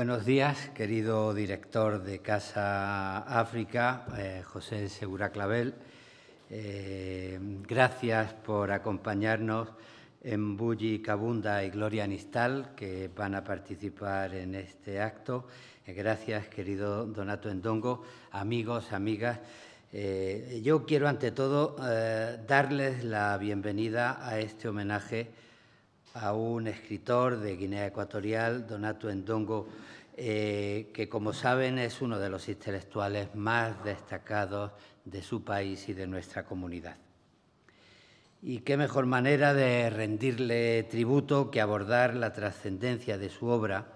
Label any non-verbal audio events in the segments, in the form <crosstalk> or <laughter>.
Buenos días, querido director de Casa África, eh, José Segura Clavel. Eh, gracias por acompañarnos en Bulli Cabunda y Gloria Nistal, que van a participar en este acto. Eh, gracias, querido Donato Endongo, amigos, amigas. yo quiero, ante todo, darles la bienvenida a este homenaje a un escritor de Guinea Ecuatorial, Donato Endongo, eh, que como saben es uno de los intelectuales más destacados de su país y de nuestra comunidad. Y qué mejor manera de rendirle tributo que abordar la trascendencia de su obra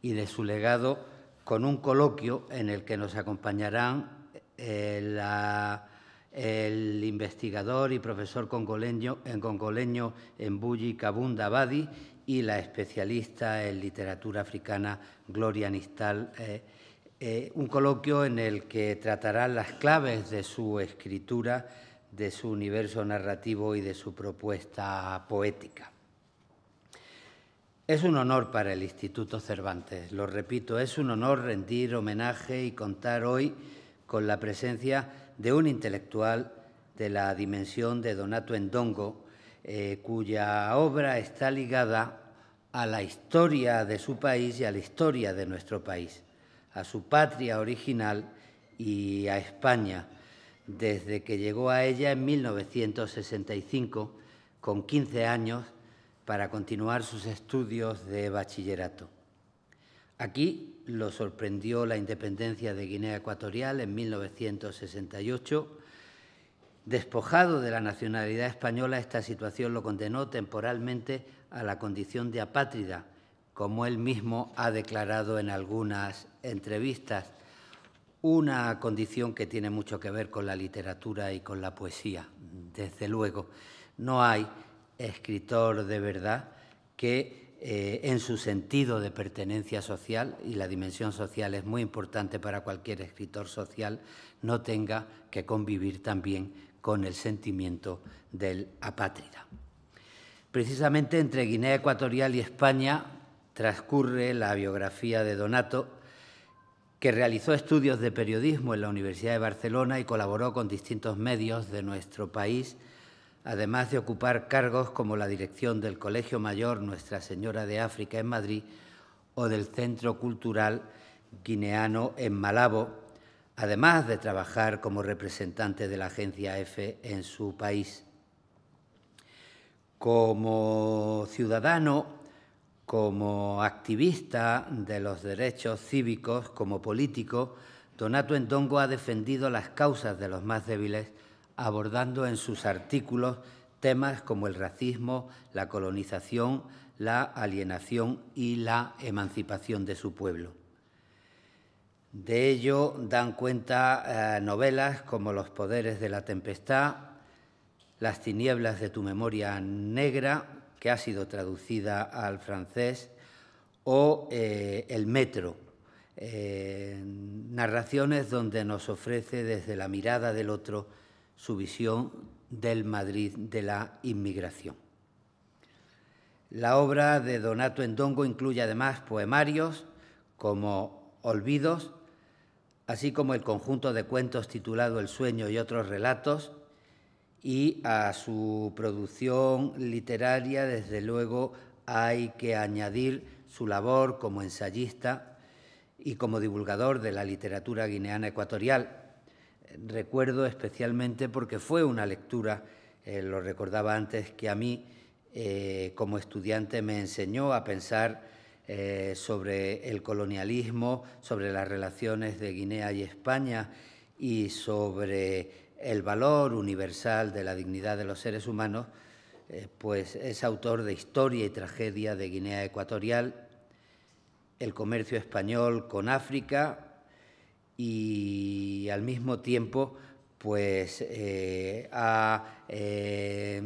y de su legado con un coloquio en el que nos acompañarán eh, la el investigador y profesor congoleño, en congoleño Kabunda Badi y la especialista en literatura africana Gloria Nistal. Eh, eh, un coloquio en el que tratarán las claves de su escritura, de su universo narrativo y de su propuesta poética. Es un honor para el Instituto Cervantes, lo repito, es un honor rendir homenaje y contar hoy con la presencia de un intelectual de la dimensión de Donato Endongo, eh, cuya obra está ligada a la historia de su país y a la historia de nuestro país, a su patria original y a España, desde que llegó a ella en 1965, con 15 años, para continuar sus estudios de bachillerato. Aquí lo sorprendió la independencia de Guinea Ecuatorial en 1968. Despojado de la nacionalidad española, esta situación lo condenó temporalmente a la condición de apátrida, como él mismo ha declarado en algunas entrevistas, una condición que tiene mucho que ver con la literatura y con la poesía, desde luego. No hay escritor de verdad que eh, en su sentido de pertenencia social, y la dimensión social es muy importante para cualquier escritor social, no tenga que convivir también con el sentimiento del apátrida. Precisamente entre Guinea Ecuatorial y España transcurre la biografía de Donato, que realizó estudios de periodismo en la Universidad de Barcelona y colaboró con distintos medios de nuestro país además de ocupar cargos como la dirección del Colegio Mayor Nuestra Señora de África en Madrid o del Centro Cultural Guineano en Malabo, además de trabajar como representante de la agencia EFE en su país. Como ciudadano, como activista de los derechos cívicos, como político, Donato Endongo ha defendido las causas de los más débiles abordando en sus artículos temas como el racismo, la colonización, la alienación y la emancipación de su pueblo. De ello dan cuenta eh, novelas como Los poderes de la tempestad, Las tinieblas de tu memoria negra, que ha sido traducida al francés, o eh, El metro, eh, narraciones donde nos ofrece desde la mirada del otro su visión del Madrid de la inmigración. La obra de Donato Endongo incluye además poemarios como Olvidos, así como el conjunto de cuentos titulado El sueño y otros relatos, y a su producción literaria, desde luego, hay que añadir su labor como ensayista y como divulgador de la literatura guineana ecuatorial, recuerdo especialmente porque fue una lectura, eh, lo recordaba antes, que a mí eh, como estudiante me enseñó a pensar eh, sobre el colonialismo, sobre las relaciones de Guinea y España y sobre el valor universal de la dignidad de los seres humanos, pues es autor de Historia y Tragedia de Guinea Ecuatorial, El comercio español con África, y al mismo tiempo pues eh, ha eh,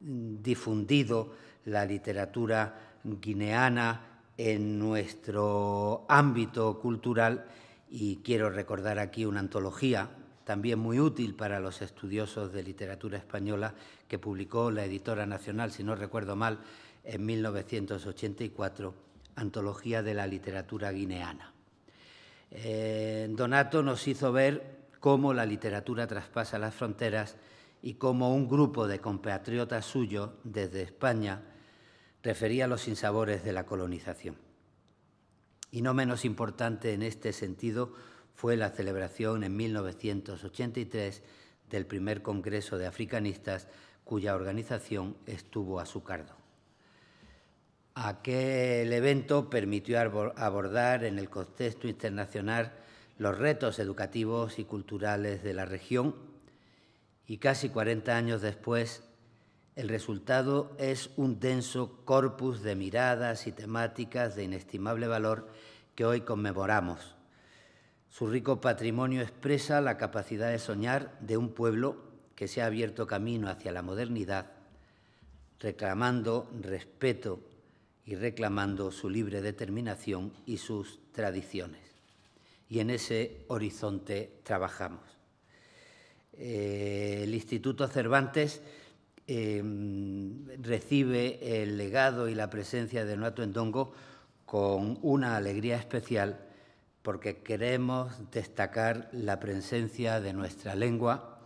difundido la literatura guineana en nuestro ámbito cultural y quiero recordar aquí una antología también muy útil para los estudiosos de literatura española que publicó la editora nacional, si no recuerdo mal, en 1984, Antología de la Literatura Guineana. Eh, Donato nos hizo ver cómo la literatura traspasa las fronteras y cómo un grupo de compatriotas suyos desde España refería los sinsabores de la colonización. Y no menos importante en este sentido fue la celebración en 1983 del primer Congreso de Africanistas, cuya organización estuvo a su cargo. Aquel evento permitió abordar en el contexto internacional los retos educativos y culturales de la región y casi 40 años después el resultado es un denso corpus de miradas y temáticas de inestimable valor que hoy conmemoramos. Su rico patrimonio expresa la capacidad de soñar de un pueblo que se ha abierto camino hacia la modernidad, reclamando respeto y reclamando su libre determinación y sus tradiciones. Y en ese horizonte trabajamos. Eh, el Instituto Cervantes em, recibe el legado y la presencia de Noato Endongo con una alegría especial porque queremos destacar la presencia de nuestra lengua,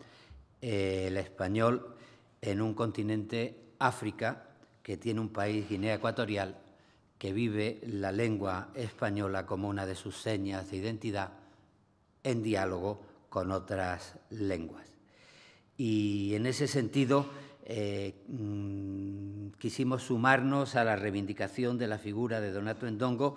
eh, el español, en un continente, África, que tiene un país, Guinea Ecuatorial, que vive la lengua española como una de sus señas de identidad en diálogo con otras lenguas. Y en ese sentido eh, mm, quisimos sumarnos a la reivindicación de la figura de Donato Endongo,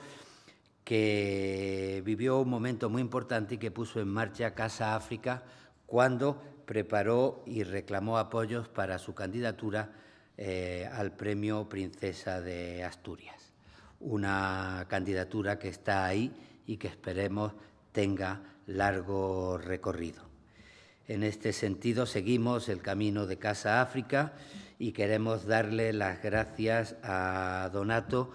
que vivió un momento muy importante y que puso en marcha Casa África cuando preparó y reclamó apoyos para su candidatura eh, al Premio Princesa de Asturias. Una candidatura que está ahí y que esperemos tenga largo recorrido. En este sentido, seguimos el camino de Casa África y queremos darle las gracias a Donato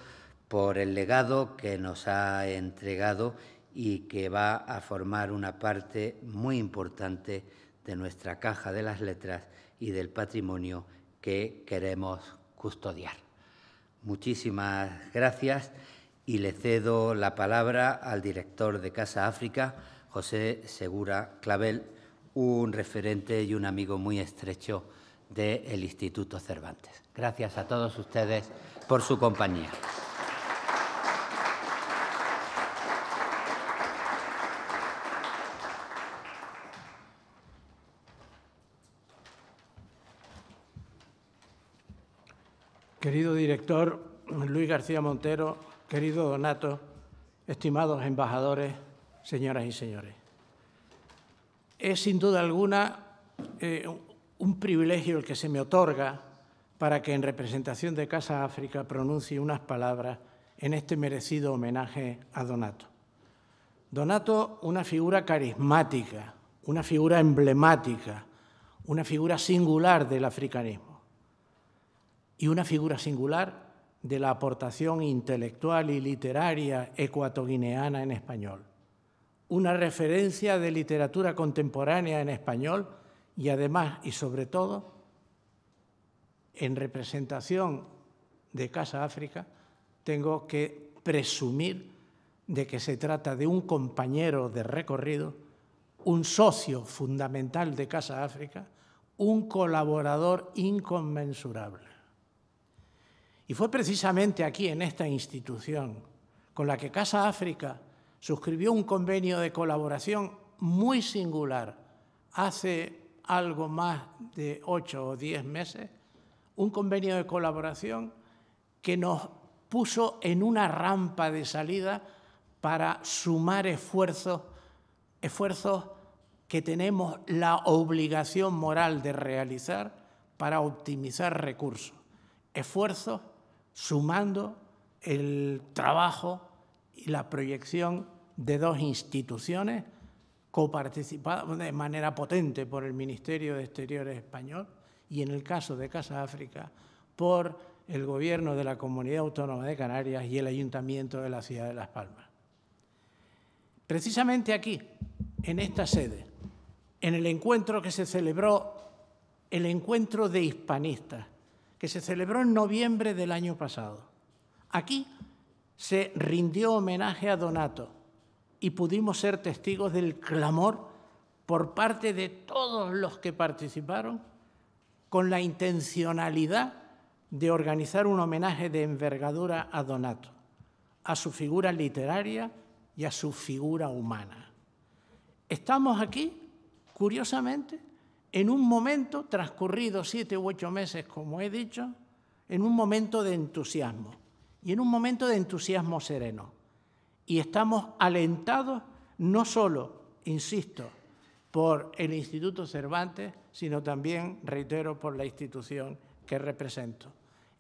por el legado que nos ha entregado y que va a formar una parte muy importante de nuestra caja de las letras y del patrimonio que queremos custodiar. Muchísimas gracias y le cedo la palabra al director de Casa África, José Segura Clavel, un referente y un amigo muy estrecho del Instituto Cervantes. Gracias a todos ustedes por su compañía. querido director Luis García Montero, querido Donato, estimados embajadores, señoras y señores. Es sin duda alguna eh, un privilegio el que se me otorga para que en representación de Casa África pronuncie unas palabras en este merecido homenaje a Donato. Donato, una figura carismática, una figura emblemática, una figura singular del africanismo y una figura singular de la aportación intelectual y literaria ecuatoguineana en español, una referencia de literatura contemporánea en español y además y sobre todo en representación de Casa África, tengo que presumir de que se trata de un compañero de recorrido, un socio fundamental de Casa África, un colaborador inconmensurable. Y fue precisamente aquí, en esta institución, con la que Casa África suscribió un convenio de colaboración muy singular hace algo más de ocho o diez meses, un convenio de colaboración que nos puso en una rampa de salida para sumar esfuerzos, esfuerzos que tenemos la obligación moral de realizar para optimizar recursos, sumando el trabajo y la proyección de dos instituciones coparticipadas de manera potente por el Ministerio de Exteriores español y en el caso de Casa África por el Gobierno de la Comunidad Autónoma de Canarias y el Ayuntamiento de la Ciudad de Las Palmas. Precisamente aquí, en esta sede, en el encuentro que se celebró, el encuentro de hispanistas, que se celebró en noviembre del año pasado. Aquí se rindió homenaje a Donato y pudimos ser testigos del clamor por parte de todos los que participaron con la intencionalidad de organizar un homenaje de envergadura a Donato, a su figura literaria y a su figura humana. Estamos aquí, curiosamente, en un momento, transcurrido siete u ocho meses, como he dicho, en un momento de entusiasmo y en un momento de entusiasmo sereno. Y estamos alentados no solo, insisto, por el Instituto Cervantes, sino también, reitero, por la institución que represento,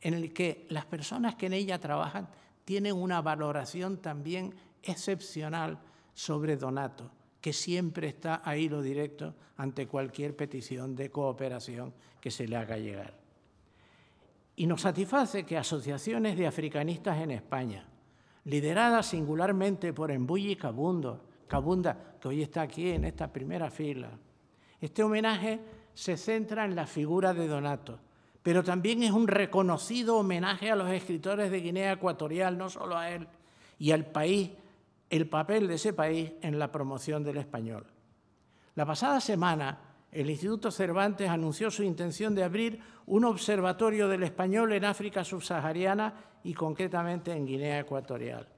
en el que las personas que en ella trabajan tienen una valoración también excepcional sobre Donato que siempre está a hilo directo ante cualquier petición de cooperación que se le haga llegar. Y nos satisface que asociaciones de africanistas en España, lideradas singularmente por Embuyi Kabunda, Cabunda, que hoy está aquí en esta primera fila, este homenaje se centra en la figura de Donato, pero también es un reconocido homenaje a los escritores de Guinea Ecuatorial, no solo a él, y al país el papel de ese país en la promoción del español. La pasada semana, el Instituto Cervantes anunció su intención de abrir un observatorio del español en África subsahariana y concretamente en Guinea Ecuatorial,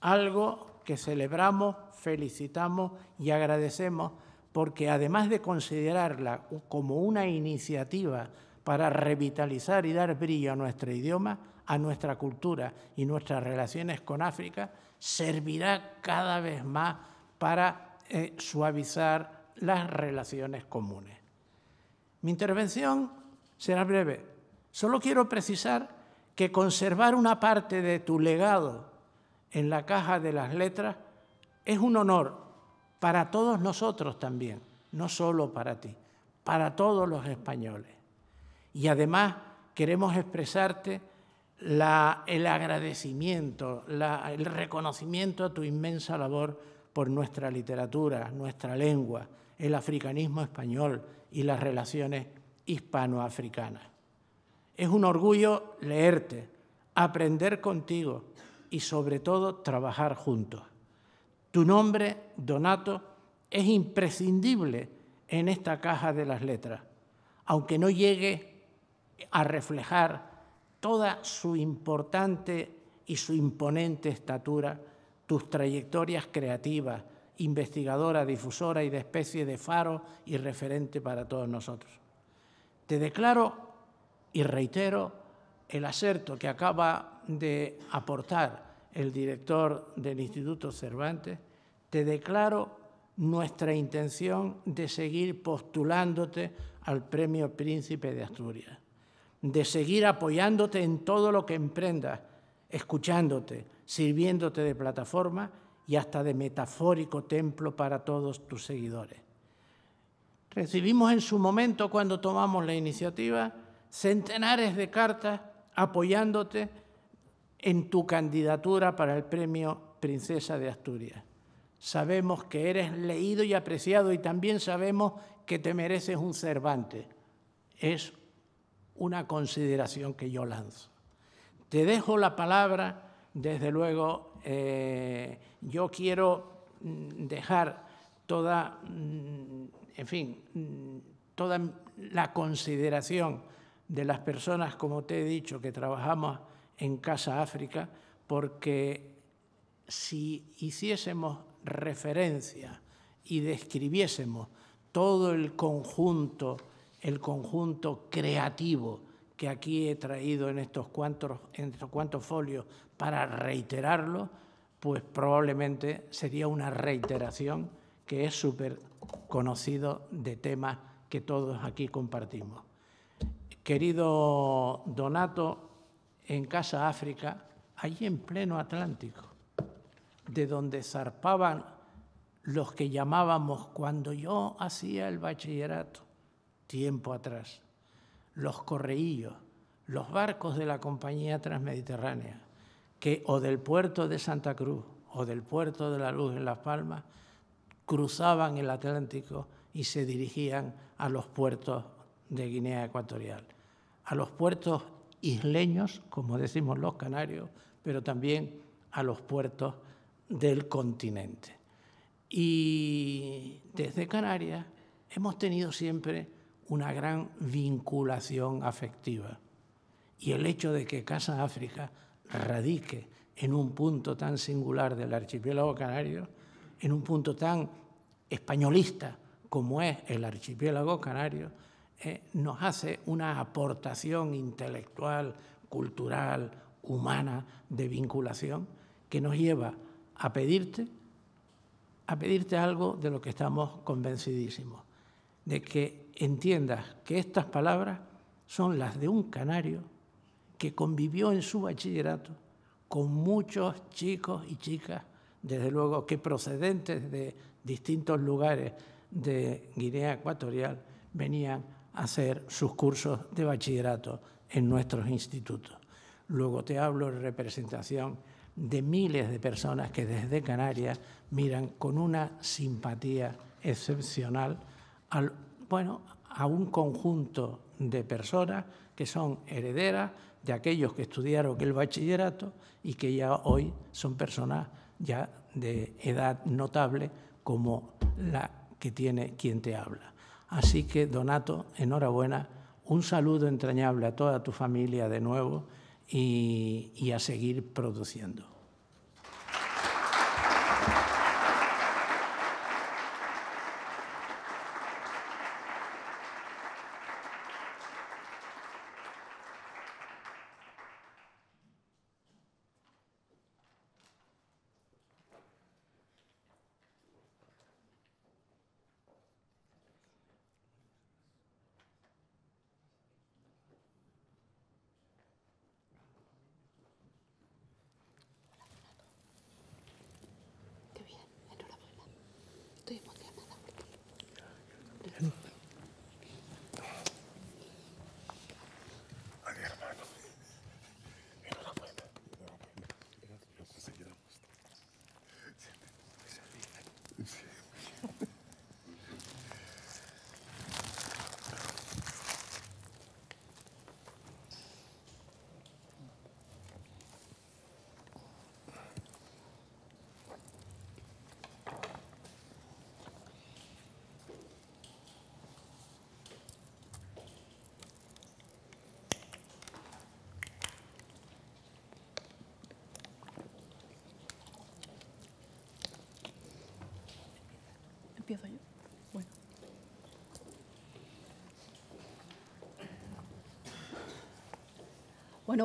algo que celebramos, felicitamos y agradecemos porque además de considerarla como una iniciativa para revitalizar y dar brillo a nuestro idioma, a nuestra cultura y nuestras relaciones con África, servirá cada vez más para eh, suavizar las relaciones comunes. Mi intervención será breve. Solo quiero precisar que conservar una parte de tu legado en la caja de las letras es un honor para todos nosotros también, no solo para ti, para todos los españoles. Y además queremos expresarte el agradecimiento, el reconocimiento a tu inmensa labor por nuestra literatura, nuestra lengua, el africanismo español y las relaciones hispanoafricanas. Es un orgullo leerte, aprender contigo y sobre todo trabajar juntos. Tu nombre, Donato, es imprescindible en esta caja de las letras, aunque no llegue a reflejar toda su importante y su imponente estatura, tus trayectorias creativas, investigadora, difusora y de especie de faro y referente para todos nosotros. Te declaro y reitero el acerto que acaba de aportar el director del Instituto Cervantes, te declaro nuestra intención de seguir postulándote al Premio Príncipe de Asturias de seguir apoyándote en todo lo que emprendas, escuchándote, sirviéndote de plataforma y hasta de metafórico templo para todos tus seguidores. Recibimos en su momento, cuando tomamos la iniciativa, centenares de cartas apoyándote en tu candidatura para el premio Princesa de Asturias. Sabemos que eres leído y apreciado y también sabemos que te mereces un Cervantes. Es una consideración que yo lanzo. Te dejo la palabra, desde luego, eh, yo quiero mm, dejar toda, mm, en fin, mm, toda la consideración de las personas, como te he dicho, que trabajamos en Casa África, porque si hiciésemos referencia y describiésemos todo el conjunto el conjunto creativo que aquí he traído en estos cuantos, folios para reiterarlo, pues probablemente sería una reiteración que es súper conocido de temas que todos aquí compartimos. Querido Donato, en Casa África, allí en pleno Atlántico, de donde zarpaban los que llamábamos cuando yo hacía el bachillerato, tiempo atrás, los correillos, los barcos de la Compañía Transmediterránea, que o del puerto de Santa Cruz o del puerto de la Luz en Las Palmas, cruzaban el Atlántico y se dirigían a los puertos de Guinea Ecuatorial, a los puertos isleños, como decimos los canarios, pero también a los puertos del continente. Y desde Canarias hemos tenido siempre una gran vinculación afectiva. Y el hecho de que Casa África radique en un punto tan singular del archipiélago canario, en un punto tan españolista como es el archipiélago canario, eh, nos hace una aportación intelectual, cultural, humana de vinculación que nos lleva a pedirte, a pedirte algo de lo que estamos convencidísimos, de que entiendas que estas palabras son las de un canario que convivió en su bachillerato con muchos chicos y chicas, desde luego que procedentes de distintos lugares de Guinea Ecuatorial, venían a hacer sus cursos de bachillerato en nuestros institutos. Luego te hablo de representación de miles de personas que desde Canarias miran con una simpatía excepcional al bueno, a un conjunto de personas que son herederas de aquellos que estudiaron el bachillerato y que ya hoy son personas ya de edad notable como la que tiene quien te habla. Así que, Donato, enhorabuena, un saludo entrañable a toda tu familia de nuevo y, y a seguir produciendo.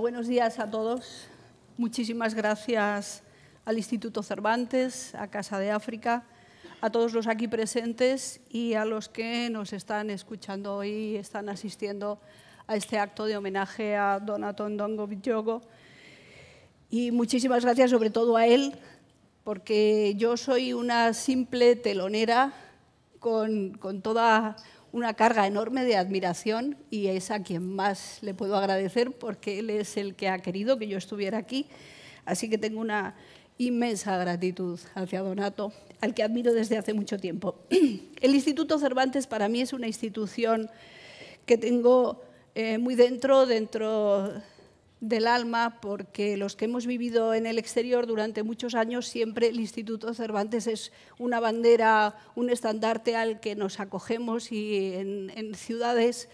buenos días a todos. Muchísimas gracias al Instituto Cervantes, a Casa de África, a todos los aquí presentes y a los que nos están escuchando hoy y están asistiendo a este acto de homenaje a Donatón Dongo Yogo. Y muchísimas gracias sobre todo a él, porque yo soy una simple telonera con, con toda una carga enorme de admiración y es a quien más le puedo agradecer porque él es el que ha querido que yo estuviera aquí. Así que tengo una inmensa gratitud hacia Donato, al que admiro desde hace mucho tiempo. <clears throat> El Instituto Cervantes para mí es una institución que tengo eh, muy dentro, dentro del alma porque los que hemos vivido en el exterior durante muchos años siempre el Instituto Cervantes es una bandera, un estandarte al que nos acogemos y en, ciudades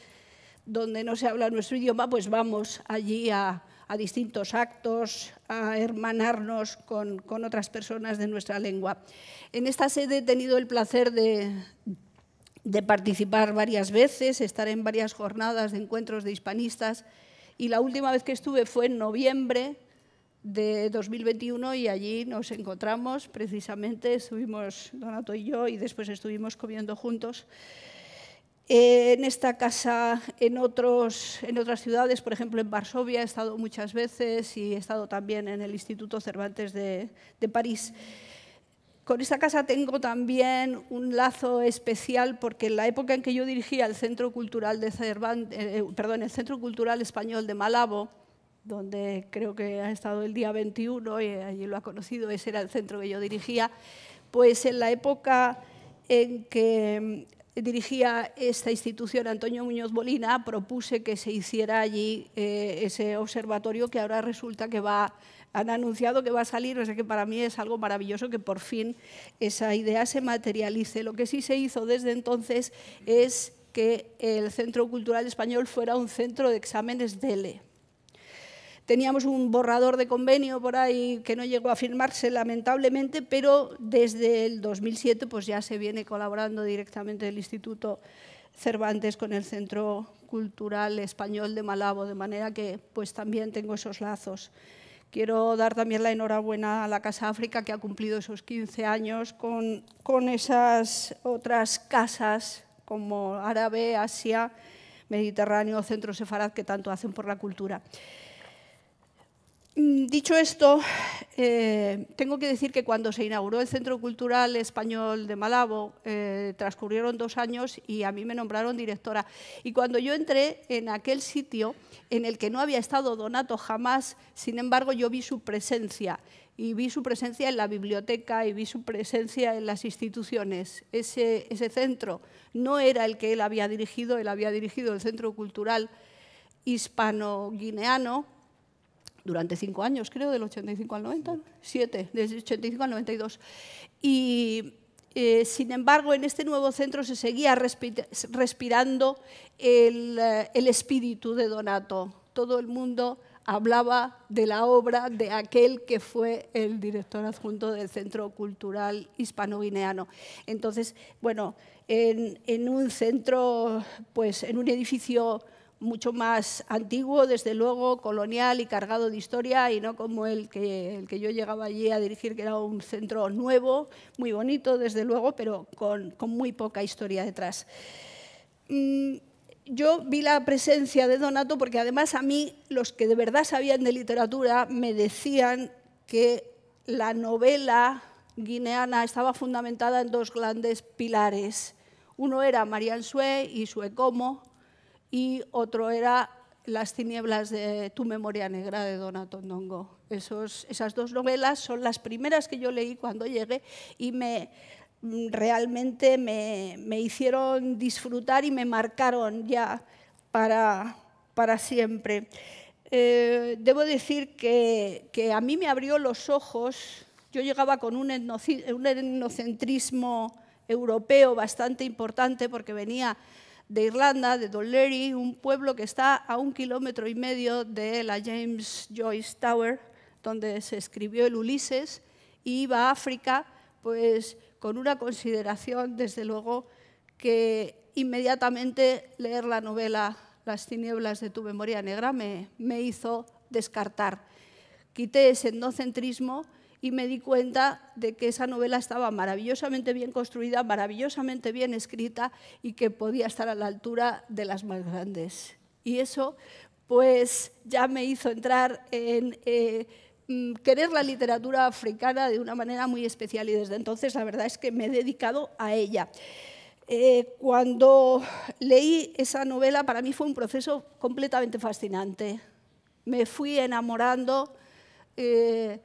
donde no se habla nuestro idioma, pues vamos allí a, distintos actos, a hermanarnos con, otras personas de nuestra lengua. En esta sede he tenido el placer de participar varias veces, estar en varias jornadas de encuentros de hispanistas y la última vez que estuve fue en noviembre de 2021 y allí nos encontramos precisamente, estuvimos Donato y yo y después estuvimos comiendo juntos. En esta casa, en, otros, en otras ciudades, por ejemplo en Varsovia he estado muchas veces y he estado también en el Instituto Cervantes de, de París. Con esta casa tengo también un lazo especial porque en la época en que yo dirigía el Centro Cultural, eh, eh, Español de Malabo, donde creo que ha estado el día 21 y allí lo ha conocido, ese era el centro que yo dirigía, pues en la época en que mm, dirigía esta institución, Antonio Muñoz Molina, propuse que se hiciera allí eh, ese observatorio que ahora resulta que va han anunciado que va a salir, o sea que para mí es algo maravilloso que por fin esa idea se materialice. Lo que sí se hizo desde entonces es que el Centro Cultural Español fuera un centro de exámenes DELE. Teníamos un borrador de convenio por ahí que no llegó a firmarse lamentablemente, pero desde el 2007 pues ya se viene colaborando directamente el Instituto Cervantes con el Centro Cultural Español de Malabo, de manera que pues también tengo esos lazos. Quiero dar también la enhorabuena a la Casa África, que ha cumplido esos 15 años con, esas otras casas como Árabe, Asia, Mediterráneo, Centro Sefarad, que tanto hacen por la cultura. Mm, dicho esto, eh, tengo que decir que cuando se inauguró el Centro Cultural Español de Malabo, eh, transcurrieron dos años y a mí me nombraron directora. Y cuando yo entré en aquel sitio en el que no había estado Donato jamás, sin embargo yo vi su presencia. Y vi su presencia en la biblioteca y vi su presencia en las instituciones. Ese, ese centro no era el que él había dirigido, él había dirigido el Centro Cultural Hispano-Guineano, durante cinco años, creo, del 85 al 90, siete, desde 85 al 92. Y eh, sin embargo, en este nuevo centro se seguía respirando eh, el, espíritu de Donato. Todo el mundo hablaba de la obra de aquel que fue el director adjunto del Centro Cultural Hispano-Guineano. Entonces, bueno, en, en, un centro, pues en un edificio mucho más antiguo, desde luego, colonial y cargado de historia, y no como el que, el que yo llegaba allí a dirigir, que era un centro nuevo, muy bonito, desde luego, pero con, muy poca historia detrás. Mm, yo vi la presencia de Donato porque además a mí los que de verdad sabían de literatura me decían que la novela guineana estaba fundamentada en dos grandes pilares. Uno era Marianne Sue y Como y otro era Las tinieblas de tu memoria negra de Donato Ndongo. Esos, esas dos novelas son las primeras que yo leí cuando llegué y me realmente me, hicieron disfrutar y me marcaron ya para, para siempre. Eh, debo decir que, a mí me abrió los ojos, yo llegaba con un, un etnocentrismo europeo bastante importante porque venía de Irlanda, de Dolleri, un pueblo que está a un kilómetro y medio de la James Joyce Tower, donde se escribió el Ulises, y iba a África, pues con una consideración, desde luego, que inmediatamente leer la novela Las tinieblas de tu memoria negra me, me hizo descartar. Quité ese etnocentrismo y me di cuenta de que esa novela estaba maravillosamente bien construida, maravillosamente bien escrita y que podía estar a la altura de las más grandes. Y eso pues ya me hizo entrar en eh, mm, querer la literatura africana de una manera muy especial y desde entonces la verdad es que me he dedicado a ella. Eh, cuando leí esa novela para mí fue un proceso completamente fascinante. Me fui enamorando. Eh,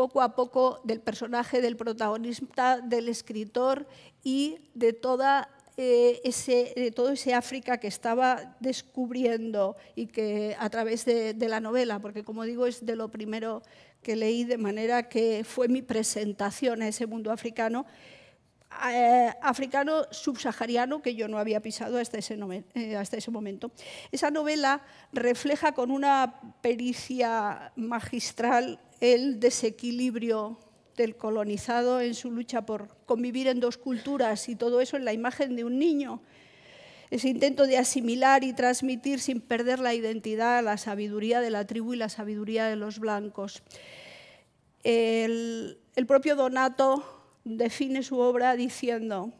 poco a poco del personaje, del protagonista, del escritor y de toda eh, ese, de todo ese África que estaba descubriendo y que a través de, la novela, porque como digo es de lo primero que leí, de manera que fue mi presentación a ese mundo africano eh, africano subsahariano que yo no había pisado hasta ese, eh, hasta ese momento. Esa novela refleja con una pericia magistral el desequilibrio del colonizado en su lucha por convivir en dos culturas y todo eso en la imagen de un niño. Ese intento de asimilar y transmitir sin perder la identidad, la sabiduría de la tribu y la sabiduría de los blancos. el propio Donato define su obra diciendo,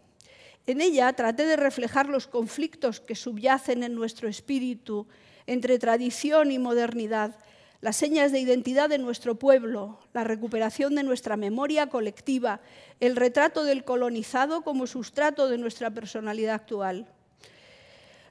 en ella traté de reflejar los conflictos que subyacen en nuestro espíritu entre tradición y modernidad, las señas de identidad de nuestro pueblo, la recuperación de nuestra memoria colectiva, el retrato del colonizado como sustrato de nuestra personalidad actual.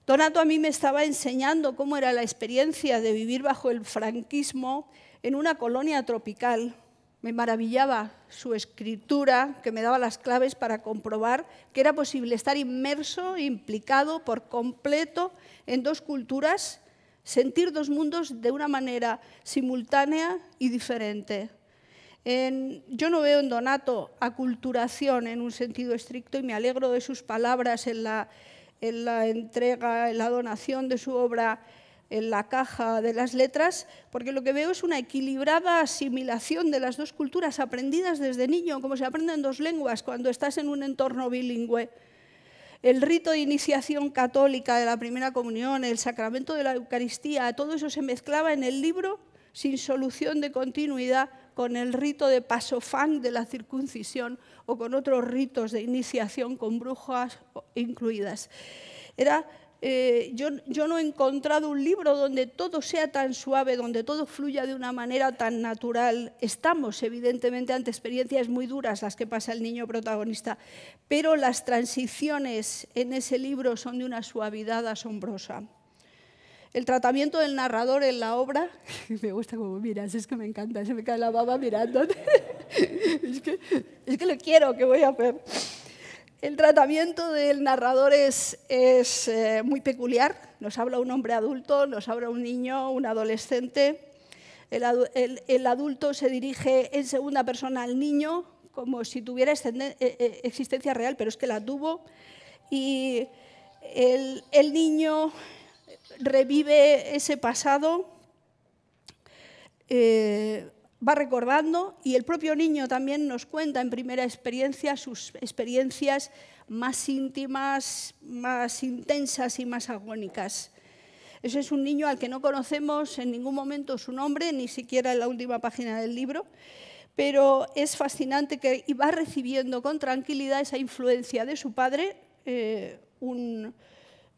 Donato a mí me estaba enseñando cómo era la experiencia de vivir bajo el franquismo en una colonia tropical, me maravillaba su escritura que me daba las claves para comprobar que era posible estar inmerso, implicado por completo en dos culturas, sentir dos mundos de una manera simultánea y diferente. yo no veo en Donato aculturación en un sentido estricto y me alegro de sus palabras en la, en la entrega, en la donación de su obra en la caja de las letras, porque lo que veo es una equilibrada asimilación de las dos culturas aprendidas desde niño, como se aprenden dos lenguas cuando estás en un entorno bilingüe. El rito de iniciación católica de la primera comunión, el sacramento de la Eucaristía, todo eso se mezclaba en el libro sin solución de continuidad con el rito de pasofán de la circuncisión o con otros ritos de iniciación con brujas incluidas. Era eh, yo, no he encontrado un libro donde todo sea tan suave, donde todo fluya de una manera tan natural. Estamos, evidentemente, ante experiencias muy duras las que pasa el niño protagonista, pero las transiciones en ese libro son de una suavidad asombrosa. El tratamiento del narrador en la obra, <laughs> me gusta como miras, es que me encanta, se me cae la baba mirándote. <laughs> es, que, es que lo quiero, ¿qué voy a hacer? El tratamiento del narrador es, es eh, muy peculiar. Nos habla un hombre adulto, nos habla un niño, un adolescente. El, adulto se dirige en segunda persona al niño, como si tuviera eh, eh, existencia real, pero es que la tuvo. Y el, niño revive ese pasado va recordando y el propio niño también nos cuenta en primera experiencia sus experiencias más íntimas, más intensas y más agónicas. Ese es un niño al que no conocemos en ningún momento su nombre, ni siquiera en la última página del libro, pero es fascinante que va recibiendo con tranquilidad esa influencia de su padre, eh, un,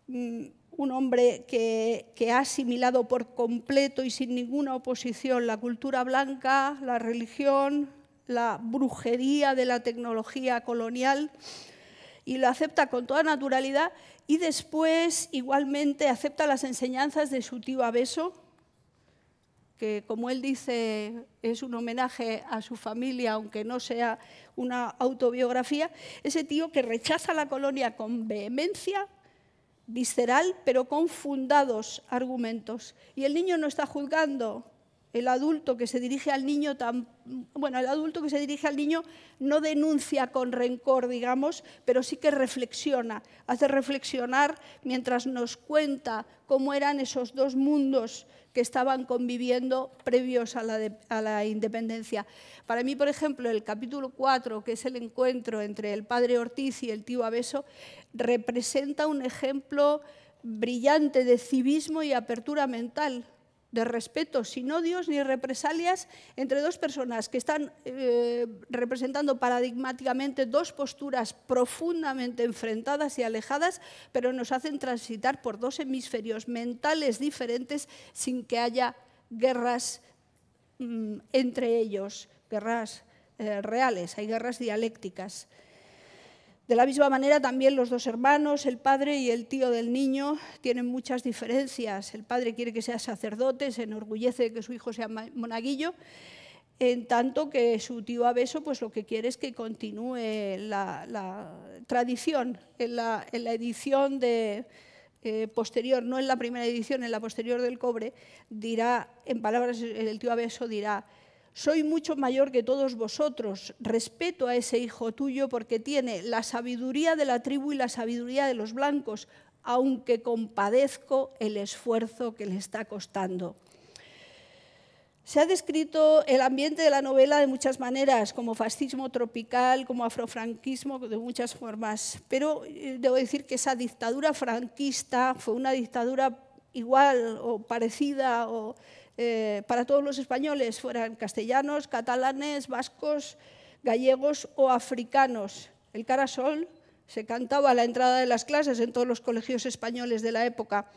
mm, un hombre que, ha asimilado por completo y sin ninguna oposición la cultura blanca, la religión, la brujería de la tecnología colonial y lo acepta con toda naturalidad y después igualmente acepta las enseñanzas de su tío Abeso, que como él dice es un homenaje a su familia, aunque no sea una autobiografía, ese tío que rechaza la colonia con vehemencia visceral, pero con fundados argumentos. Y el niño no está juzgando, el adulto que se dirige al niño, tan, bueno, el adulto que se dirige al niño no denuncia con rencor, digamos, pero sí que reflexiona, hace reflexionar mientras nos cuenta cómo eran esos dos mundos que estaban conviviendo previos a la, independencia. Para mí, por ejemplo, el capítulo 4, que es el encuentro entre el padre Ortiz y el tío Abeso, representa un ejemplo brillante de civismo y apertura mental de respeto, sin odios ni represalias entre dos personas que están eh, representando paradigmáticamente dos posturas profundamente enfrentadas y alejadas, pero nos hacen transitar por dos hemisferios mentales diferentes sin que haya guerras mm, entre ellos, guerras eh, reales, hay guerras dialécticas. De la misma manera también los dos hermanos, el padre y el tío del niño, tienen muchas diferencias. El padre quiere que sea sacerdote, se enorgullece de que su hijo sea monaguillo, en tanto que su tío Abeso pues, lo que quiere es que continúe la, tradición. En la, edición de, eh, posterior, no en la primera edición, en la posterior del cobre, dirá, en palabras, el tío Abeso dirá, soy mucho mayor que todos vosotros, respeto a ese hijo tuyo porque tiene la sabiduría de la tribu y la sabiduría de los blancos, aunque compadezco el esfuerzo que le está costando. Se ha descrito el ambiente de la novela de muchas maneras, como fascismo tropical, como afrofranquismo, de muchas formas, pero eh, debo decir que esa dictadura franquista fue una dictadura igual o parecida o eh, para todos los españoles, fueran castellanos, catalanes, vascos, gallegos o africanos. El carasol se cantaba a la entrada de las clases en todos los colegios españoles de la época,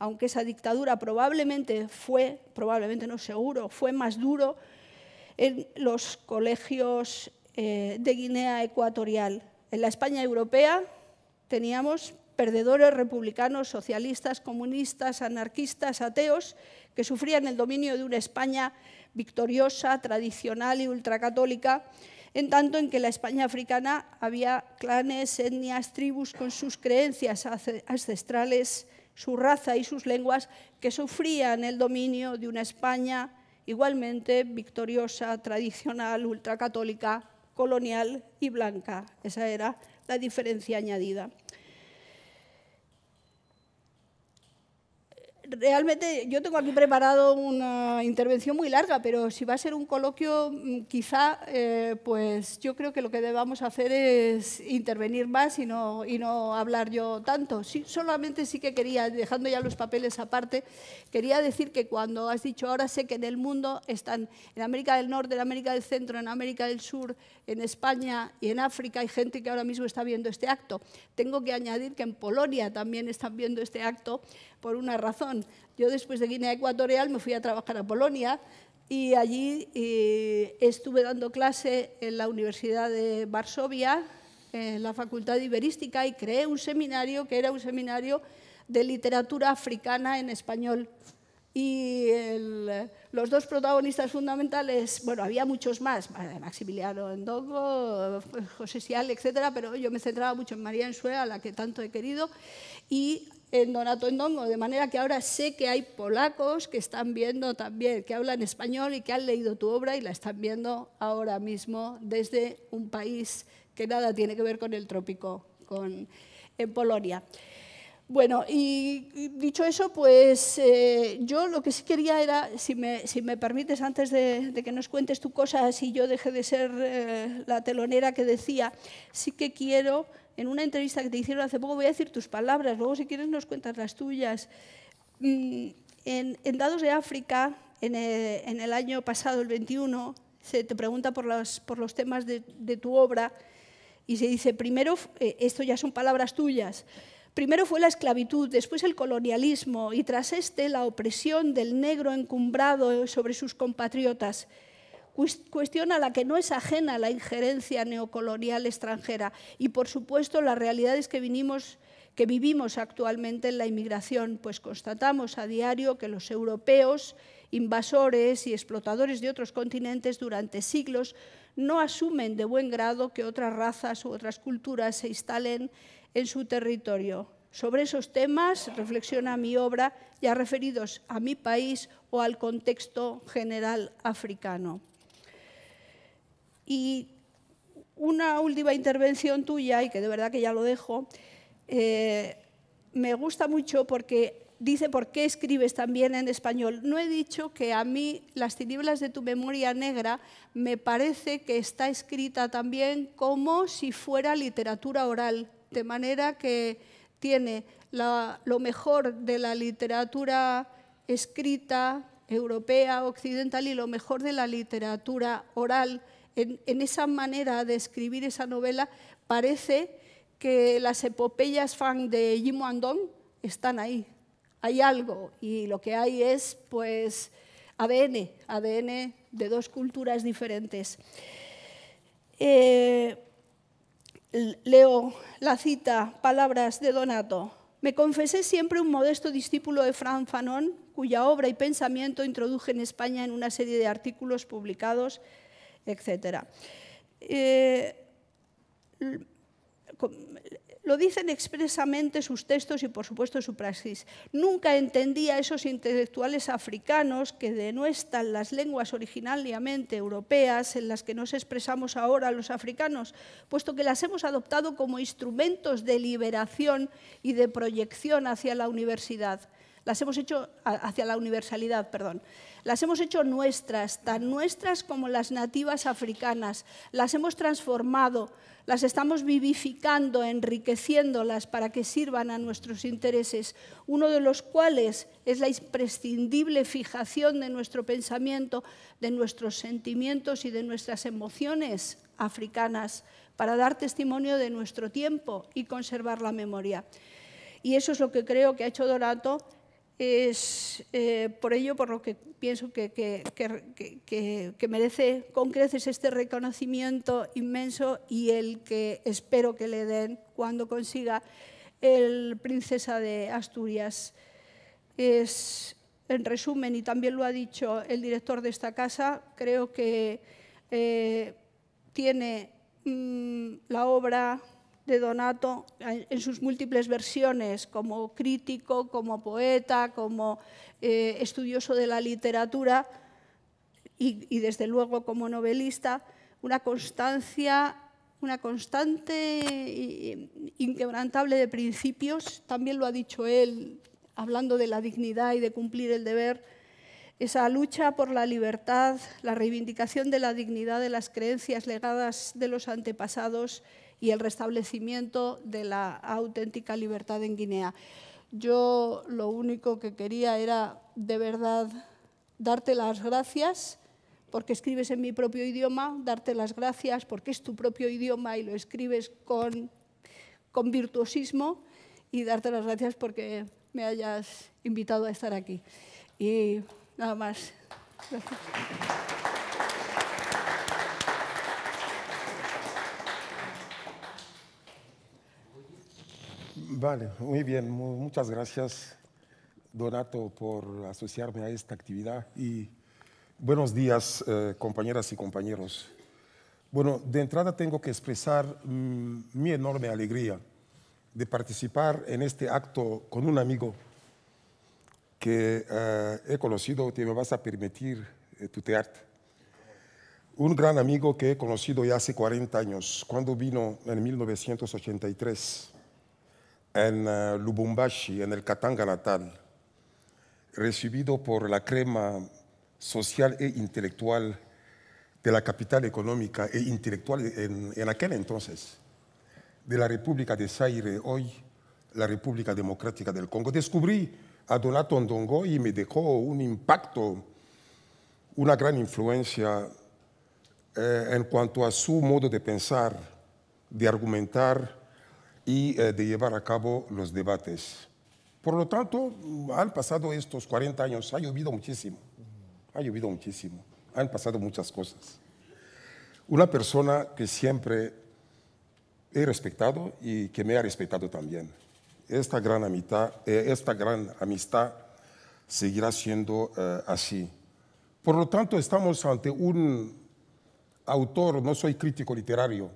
aunque esa dictadura probablemente fue, probablemente no seguro, fue más duro en los colegios eh, de Guinea Ecuatorial. En la España europea teníamos perdedores republicanos, socialistas, comunistas, anarquistas, ateos, que sufrían el dominio de una España victoriosa, tradicional y ultracatólica, en tanto en que la España africana había clanes, etnias, tribus con sus creencias ancestrales, su raza y sus lenguas que sufrían el dominio de una España igualmente victoriosa, tradicional, ultracatólica, colonial y blanca. Esa era la diferencia añadida. realmente yo tengo aquí preparado una intervención muy larga, pero si va a ser un coloquio, mm, quizá, eh, pues yo creo que lo que debamos hacer es intervenir más y no, y no hablar yo tanto. Sí, solamente sí que quería, dejando ya los papeles aparte, quería decir que cuando has dicho ahora sé que en el mundo están en América del Norte, en América del Centro, en América del Sur, en España y en África hay gente que ahora mismo está viendo este acto. Tengo que añadir que en Polonia también están viendo este acto por una razón yo después de Guinea Ecuatorial me fui a trabajar a Polonia y allí eh, estuve dando clase en la Universidad de Varsovia, en la Facultad de Iberística, y creé un seminario que era un seminario de literatura africana en español. Y los dos protagonistas fundamentales, bueno, había muchos más, Maximiliano endogo José Sial, etcétera, pero yo me centraba mucho en María Ensuela, a la que tanto he querido, y en Donato de manera que ahora sé que hay polacos que están viendo también, que hablan español y que han leído tu obra y la están viendo ahora mismo desde un país que nada tiene que ver con el trópico, con, en Polonia. Bueno, y dicho eso, pues eh, yo lo que sí quería era, si me, si me permites, antes de, que nos cuentes tu cosa, si yo deje de ser eh, la telonera que decía, sí que quiero en una entrevista que te hicieron hace poco, voy a decir tus palabras, luego si quieres nos cuentas las tuyas. Mm, en, Dados de África, en e, el, año pasado, el 21, se te pregunta por los, temas de, de tu obra y se dice, primero, eh, esto ya son palabras tuyas, primero fue la esclavitud, después el colonialismo y tras este la opresión del negro encumbrado sobre sus compatriotas cuestión a la que no es ajena la injerencia neocolonial extranjera y, por supuesto, las realidades que, que vivimos actualmente en la inmigración, pues constatamos a diario que los europeos, invasores y explotadores de otros continentes durante siglos no asumen de buen grado que otras razas u otras culturas se instalen en su territorio. Sobre esos temas reflexiona mi obra, ya referidos a mi país o al contexto general africano. Y una última intervención tuya, y que de verdad que ya lo dejo, eh, me gusta mucho porque dice por qué escribes también en español. No he dicho que a mí Las tinieblas de tu memoria negra me parece que está escrita también como si fuera literatura oral, de manera que tiene lo mejor de la literatura escrita europea, occidental y lo mejor de la literatura oral en, esa manera de escribir esa novela, parece que las epopeyas fan de Jim Andón están ahí. Hay algo y lo que hay es pues ADN, ADN de dos culturas diferentes. Eh, leo la cita, palabras de Donato. Me confesé siempre un modesto discípulo de Fran Fanon, cuya obra y pensamiento introduje en España en una serie de artículos publicados etcétera. Eh, lo dicen expresamente sus textos y, por supuesto, su praxis. Nunca entendía a esos intelectuales africanos que denuestan las lenguas originalmente europeas en las que nos expresamos ahora los africanos, puesto que las hemos adoptado como instrumentos de liberación y de proyección hacia la universidad. Las hemos hecho hacia la universalidad, perdón. Las hemos hecho nuestras, tan nuestras como las nativas africanas. Las hemos transformado, las estamos vivificando, enriqueciéndolas para que sirvan a nuestros intereses, uno de los cuales es la imprescindible fijación de nuestro pensamiento, de nuestros sentimientos y de nuestras emociones africanas para dar testimonio de nuestro tiempo y conservar la memoria. Y eso es lo que creo que ha hecho Dorato es eh, por ello por lo que pienso que, que, merece con creces este reconocimiento inmenso y el que espero que le den cuando consiga el Princesa de Asturias. Es, en resumen, y también lo ha dicho el director de esta casa, creo que eh, tiene mm, la obra de Donato en sus múltiples versiones, como crítico, como poeta, como eh, estudioso de la literatura y, y, desde luego, como novelista, una constancia una constante inquebrantable de principios, también lo ha dicho él, hablando de la dignidad y de cumplir el deber, esa lucha por la libertad, la reivindicación de la dignidad de las creencias legadas de los antepasados y el restablecimiento de la auténtica libertad en Guinea. Yo lo único que quería era de verdad darte las gracias porque escribes en mi propio idioma, darte las gracias porque es tu propio idioma y lo escribes con, con virtuosismo y darte las gracias porque me hayas invitado a estar aquí. Y nada más. Vale, muy bien. Muchas gracias, Donato, por asociarme a esta actividad. Y buenos días, eh, compañeras y compañeros. Bueno, de entrada tengo que expresar mm, mi enorme alegría de participar en este acto con un amigo que eh, he conocido, que me vas a permitir tu eh, tutearte. Un gran amigo que he conocido ya hace 40 años, cuando vino en 1983 en eh, Lubumbashi, en el Katanga natal, recibido por la crema social e intelectual de la capital económica e intelectual en, aquel entonces, de la República de Zaire, hoy la República Democrática del Congo. Descubrí a Donato Ndongo y me dejó un impacto, una gran influencia eh, en cuanto a su modo de pensar, de argumentar, y eh, de llevar a cabo los debates. Por lo tanto, han pasado estos 40 años, ha llovido muchísimo, ha llovido muchísimo, han pasado muchas cosas. Una persona que siempre he respetado y que me ha respetado también. Esta gran amistad, eh, esta gran amistad seguirá siendo eh, así. Por lo tanto, estamos ante un autor, no soy crítico literario,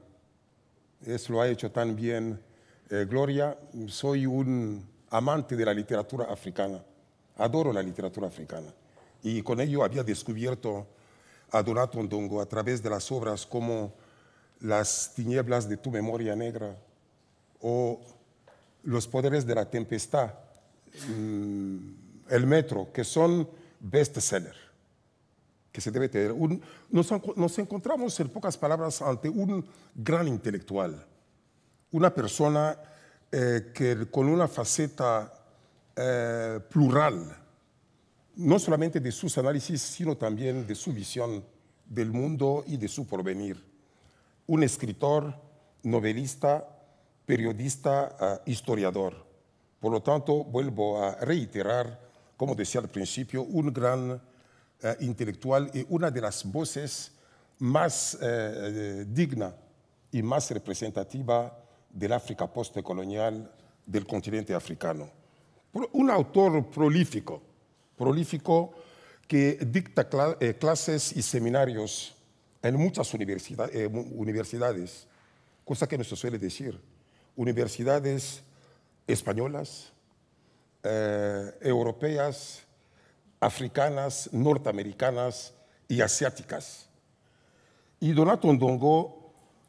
eso lo ha hecho tan bien eh, Gloria, soy un amante de la literatura africana, adoro la literatura africana. Y con ello había descubierto a Donato Ndongo a través de las obras como Las tinieblas de tu memoria negra o Los poderes de la tempestad, mm, El metro, que son bestsellers que se debe tener. nos encontramos en pocas palabras ante un gran intelectual una persona eh, que con una faceta eh, plural, no solamente de sus análisis, sino también de su visión del mundo y de su porvenir. Un escritor, novelista, periodista, eh, historiador. Por lo tanto, vuelvo a reiterar, como decía al principio, un gran intelectual y una de las voces más eh, digna y más representativa del África postcolonial del continente africano. Un autor prolífico, prolífico que dicta eh, clases y seminarios en muchas eh, universidades, cosa que no se suele decir, universidades españolas, eh, europeas, africanas, norteamericanas y asiáticas. Y Donato Ndongo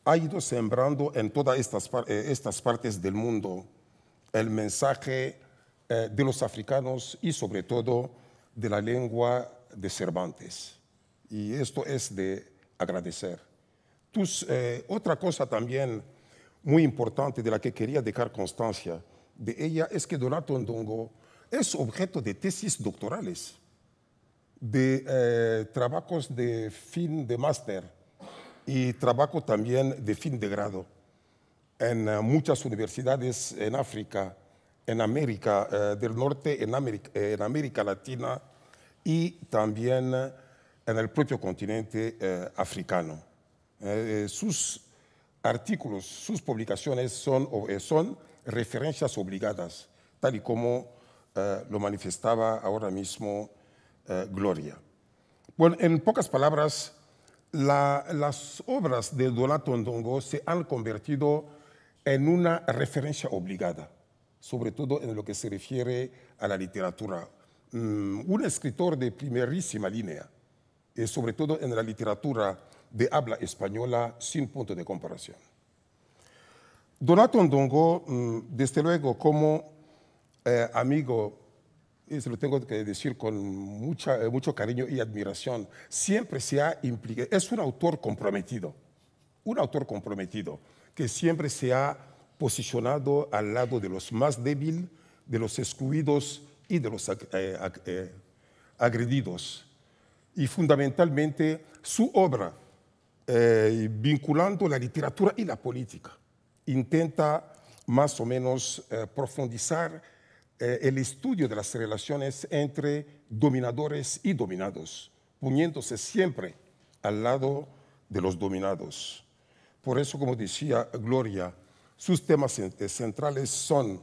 ha ido sembrando en todas estas, eh, estas partes del mundo el mensaje eh, de los africanos y sobre todo de la lengua de Cervantes. Y esto es de agradecer. tus eh, otra cosa también muy importante de la que quería dejar constancia de ella es que Donato Ndongo es objeto de tesis doctorales, de trabajos de fin de máster y trabajo también de fin de grado en eh, muchas universidades en África, en América eh, del Norte, en América, Latina y también eh, en el propio continente africano. sus artículos, sus publicaciones son referencias obligadas, tal y como lo manifestaba ahora mismo Gloria. Bueno, en pocas palabras, las obras de Donato Ndongo se han convertido en una referencia obligada, sobre todo en lo que se refiere a la literatura. Mm, un escritor de primerísima línea, y eh, sobre todo en la literatura de habla española sin punto de comparación. Donato Ndongo, mm, desde luego, como eh, amigo se lo tengo que decir con mucha, eh, mucho cariño y admiración, siempre se ha implicado, es un autor comprometido, un autor comprometido, que siempre se ha posicionado al lado de los más débiles, de los excluidos y de los eh, eh, agredidos. Y fundamentalmente su obra, vinculando la literatura y la política, intenta más o menos profundizar eh, el estudio de las relaciones entre dominadores y dominados, poniéndose siempre al lado de los dominados. Por eso, como decía Gloria, sus temas eh, centrales son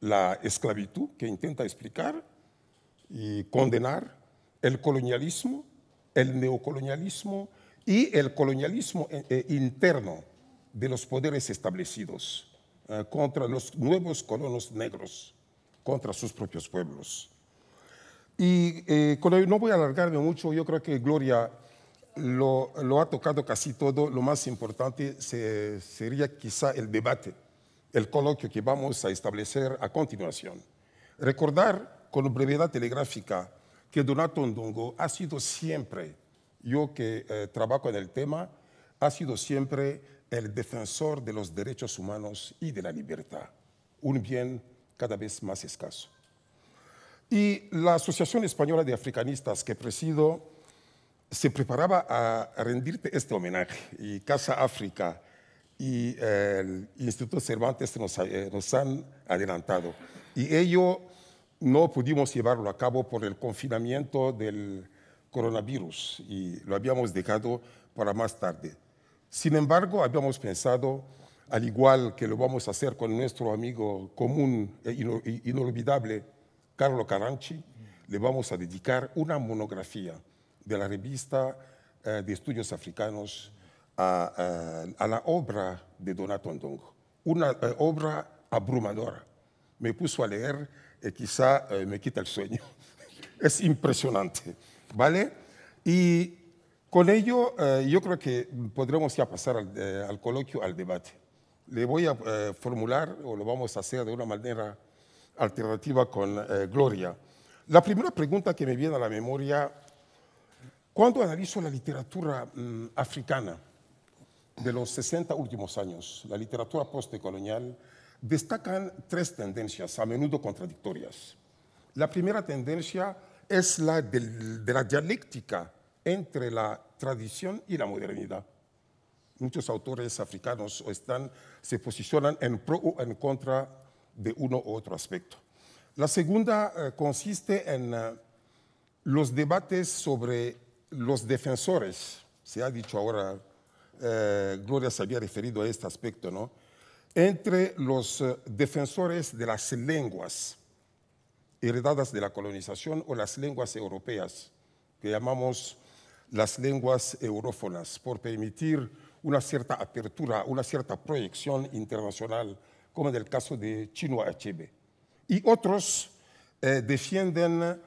la esclavitud, que intenta explicar y condenar, el colonialismo, el neocolonialismo y el colonialismo eh, interno de los poderes establecidos contra los nuevos colonos negros contra sus propios pueblos. Y eh, con no voy a alargarme mucho, yo creo que Gloria lo, ha tocado casi todo, lo más importante sería quizá el debate, el coloquio que vamos a establecer a continuación. Recordar con brevedad telegráfica que Donato Ndongo ha sido siempre, yo que eh, trabajo en el tema, ha sido siempre el defensor de los derechos humanos y de la libertad, un bien cada vez más escaso. Y la Asociación Española de Africanistas que presido se preparaba a rendirte este homenaje y Casa África y eh, el Instituto Cervantes nos, eh, nos han adelantado. Y ello no pudimos llevarlo a cabo por el confinamiento del coronavirus y lo habíamos dejado para más tarde. Sin embargo, habíamos pensado al igual que lo vamos a hacer con nuestro amigo común e inolvidable Carlo Caranchi, le vamos a dedicar una monografía de la revista eh, de estudios africanos a, la obra de Donato Ndongo. una eh, obra abrumadora. Me puso a leer y eh, quizá me quita el sueño. <laughs> es impresionante, ¿vale? Y con ello yo creo que podremos ya pasar al coloquio, al debate le voy a eh, formular, o lo vamos a hacer de una manera alternativa con eh, Gloria. La primera pregunta que me viene a la memoria, cuando analizo la literatura mm, africana de los 60 últimos años, la literatura postcolonial, destacan tres tendencias, a menudo contradictorias. La primera tendencia es la de la dialéctica entre la tradición y la modernidad muchos autores africanos están, se posicionan en pro o en contra de uno u otro aspecto. La segunda eh, consiste en eh, los debates sobre los defensores. Se ha dicho ahora, eh, Gloria se había referido a este aspecto, ¿no? Entre los defensores de las lenguas heredadas de la colonización o las lenguas europeas, que llamamos las lenguas eurófonas, por permitir una cierta apertura, una cierta proyección internacional, como en el caso de Chino Achebe. Y otros eh, defienden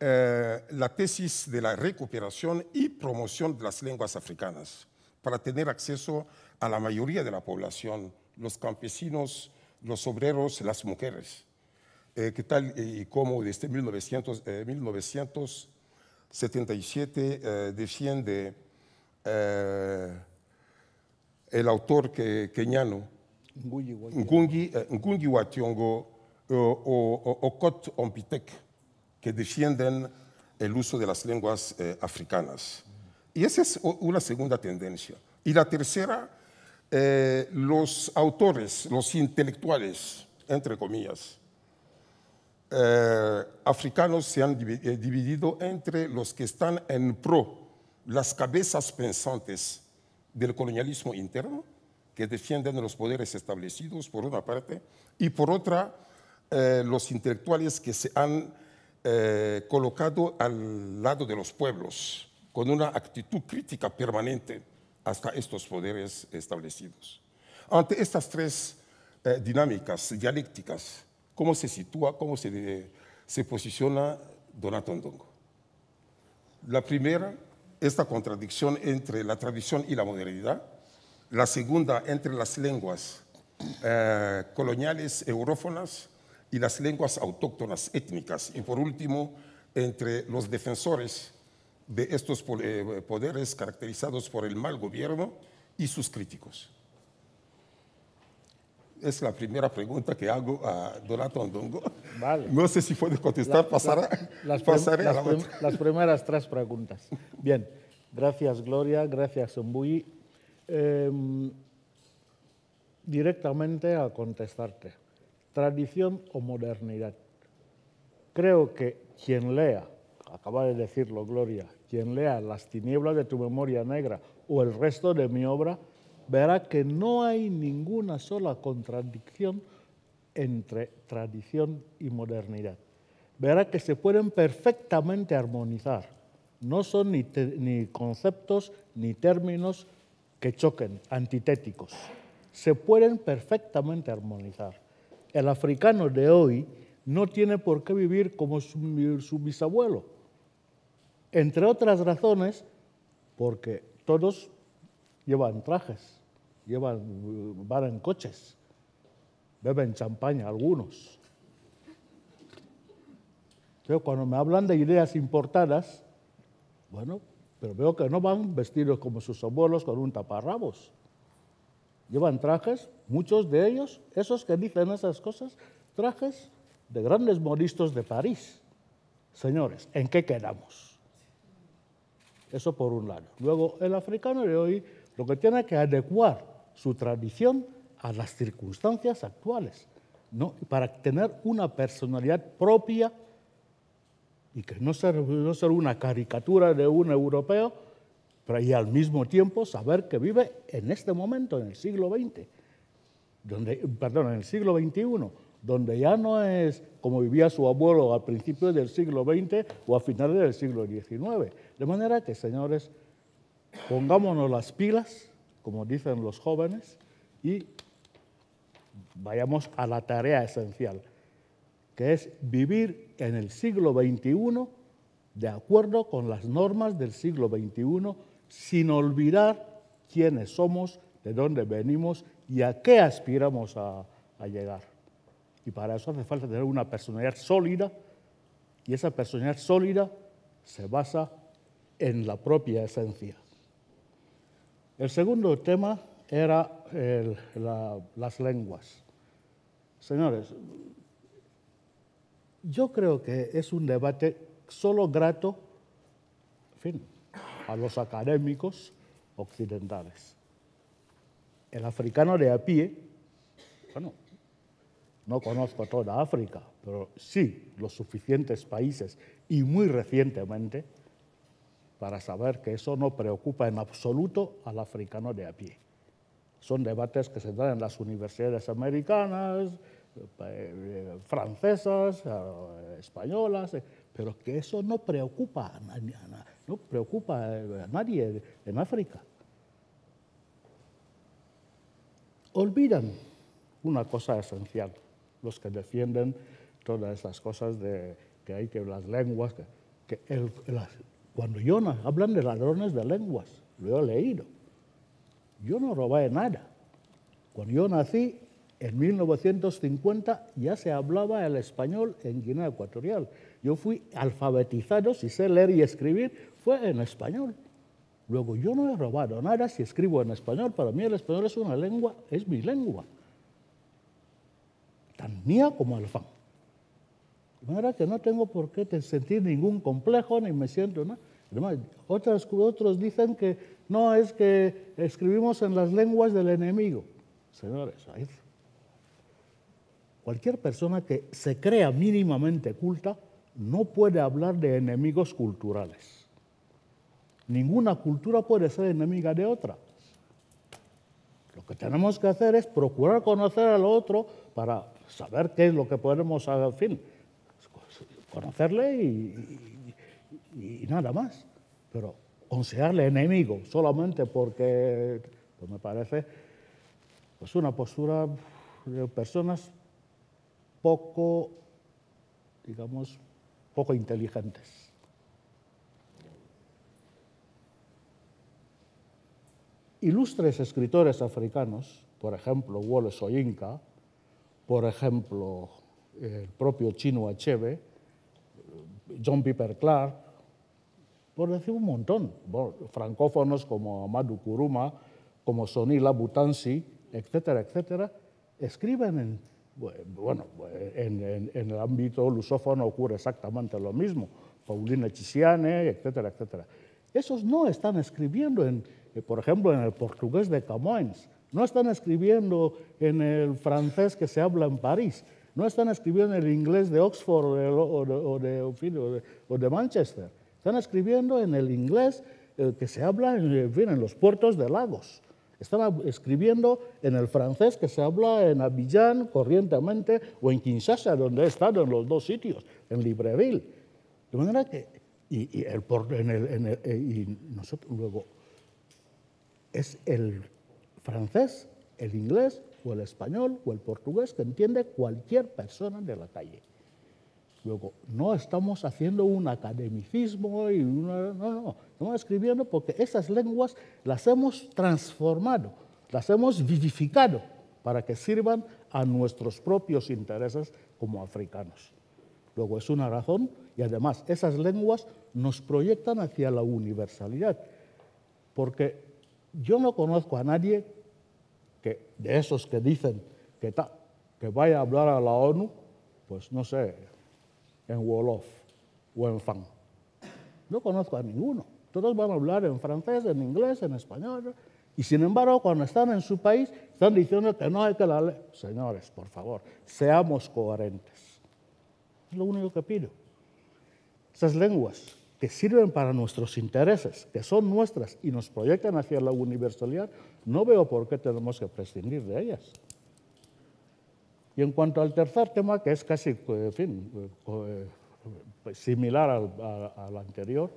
eh, la tesis de la recuperación y promoción de las lenguas africanas para tener acceso a la mayoría de la población, los campesinos, los obreros, las mujeres. Eh, que tal y como desde 1977 eh, defiende el autor que, keñano Ngungi eh, Wationgo o, Kot Ompitec, que defienden el uso de las lenguas eh, africanas. Y esa es una segunda tendencia. Y la tercera, eh, los autores, los intelectuales, entre comillas, africanos se han dividido entre los que están en pro, las cabezas pensantes, del colonialismo interno que defienden los poderes establecidos, por una parte, y por otra, eh, los intelectuales que se han eh, colocado al lado de los pueblos, con una actitud crítica permanente hasta estos poderes establecidos. Ante estas tres eh, dinámicas dialécticas, ¿cómo se sitúa, cómo se, posiciona Donato dongo, La primera esta contradicción entre la tradición y la modernidad, la segunda entre las lenguas eh, coloniales eurófonas y las lenguas autóctonas étnicas, y por último, entre los defensores de estos eh, poderes caracterizados por el mal gobierno y sus críticos es la primera pregunta que hago a Donato Andongo. Vale. No sé si puede contestar, pasará, las, pasaré primeras tres preguntas. Bien, gracias Gloria, gracias Zumbuyi. Em, directamente a contestarte. Tradición o modernidad. Creo que quien lea, acaba de decirlo Gloria, quien lea Las tinieblas de tu memoria negra o el resto de mi obra, verá que no hay ninguna sola contradicción entre tradición y modernidad. Verá que se pueden perfectamente armonizar. No son ni, ni conceptos ni términos que choquen, antitéticos. Se pueden perfectamente armonizar. El africano de hoy no tiene por qué vivir como su bisabuelo. Entre otras razones, porque todos llevan trajes llevan, uh, van en coches, beben champaña algunos. Pero cuando me hablan de ideas importadas, bueno, pero veo que no van vestidos como sus abuelos con un taparrabos. Llevan trajes, muchos de ellos, esos que dicen esas cosas, trajes de grandes modistos de París. Señores, ¿en qué quedamos? Eso por un lado. Luego, el africano de hoy lo que tiene que adecuar su tradición a las circunstancias actuales, ¿no? para tener una personalidad propia y que no sea no ser una caricatura de un europeo, pero y al mismo tiempo saber que vive en este momento, en el siglo XX, donde, perdón, en el siglo XXI, donde ya no es como vivía su abuelo al principio del siglo XX o a finales del siglo XIX. De manera que, señores, pongámonos las pilas como dicen los jóvenes, y vayamos a la tarea esencial, que es vivir en el siglo XXI de acuerdo con las normas del siglo XXI, sin olvidar quiénes somos, de dónde venimos y a qué aspiramos a, llegar. Y para eso hace falta tener una personalidad sólida, y esa personalidad sólida se basa en la propia esencia. El segundo tema era las lenguas. Señores, yo creo que es un debate solo grato, a los académicos occidentales. El africano de a pie, bueno, no conozco toda África, pero sí los suficientes países y muy recientemente para saber que eso no preocupa en absoluto al africano de a pie. Son debates que se dan en las universidades americanas, eh, francesas, eh, españolas, eh, pero que eso no preocupa a nadie, no preocupa a nadie en África. Olvidan una cosa esencial, los que defienden todas esas cosas de que hay que las lenguas, que, el, las, cuando yo hablan de ladrones de lenguas, lo he leído. Yo no robé nada. Cuando yo nací, en 1950, ya se hablaba el español en Guinea Ecuatorial. Yo fui alfabetizado, si sé leer y escribir, fue en español. Luego, yo no he robado nada si escribo en español. Para mí el español es una lengua, es mi lengua. Tan mía como el de manera que no tengo por qué sentir ningún complejo ni me siento nada. Otros, otros dicen que no es que escribimos en las lenguas del enemigo. Señores, cualquier persona que se crea mínimamente culta no puede hablar de enemigos culturales. Ninguna cultura puede ser enemiga de otra. Lo que tenemos que hacer es procurar conocer al otro para saber qué es lo que podemos hacer. al fin, conocerle y, nada más. Pero considerarle enemigo solamente porque, pues me parece, pues una postura de personas poco, digamos, poco inteligentes. Ilustres escritores africanos, por ejemplo, Wallace Soyinka, por ejemplo, el propio Chino Achebe, John Piper Clark, por decir un montón, francófonos como Amadou Kuruma, como Sonila Butansi, etcétera, etcétera, escriben en, en, el ámbito lusófono ocurre exactamente lo mismo, Paulina Chisiane, etcétera, etcétera. Esos no están escribiendo, en, eh, por ejemplo, en el portugués de Camões, no están escribiendo en el francés que se habla en París, no están escribiendo en el inglés de Oxford o de, Manchester, están escribiendo en el inglés eh, que se habla en, los puertos de Lagos. Están escribiendo en el francés que se habla en Abidjan corrientemente o en Kinshasa, donde he estado en los dos sitios, en Libreville. De manera que, y eh, nosotros luego, es el francés, el inglés o el español o el portugués que entiende cualquier persona de la calle. Luego, no estamos haciendo un academicismo y no, no, estamos escribiendo porque esas lenguas las hemos transformado, las hemos vivificado para que sirvan a nuestros propios intereses como africanos. Luego, es una razón y además esas lenguas nos proyectan hacia la universalidad, porque yo no conozco a nadie que, de esos que dicen que, ta, que vaya a hablar a la ONU, pues no sé, en Wolof o en Fang. No conozco a ninguno. Todos van a hablar en francés, en inglés, en español. Y sin embargo, cuando están en su país, están diciendo que no hay que la ley. Señores, por favor, seamos coherentes. Es lo único que pido. Esas lenguas que sirven para nuestros intereses, que son nuestras y nos proyectan hacia la universalidad, no veo por qué tenemos que prescindir de ellas. Y en cuanto al tercer tema, que es casi, eh, fin, eh, eh, similar al, anterior,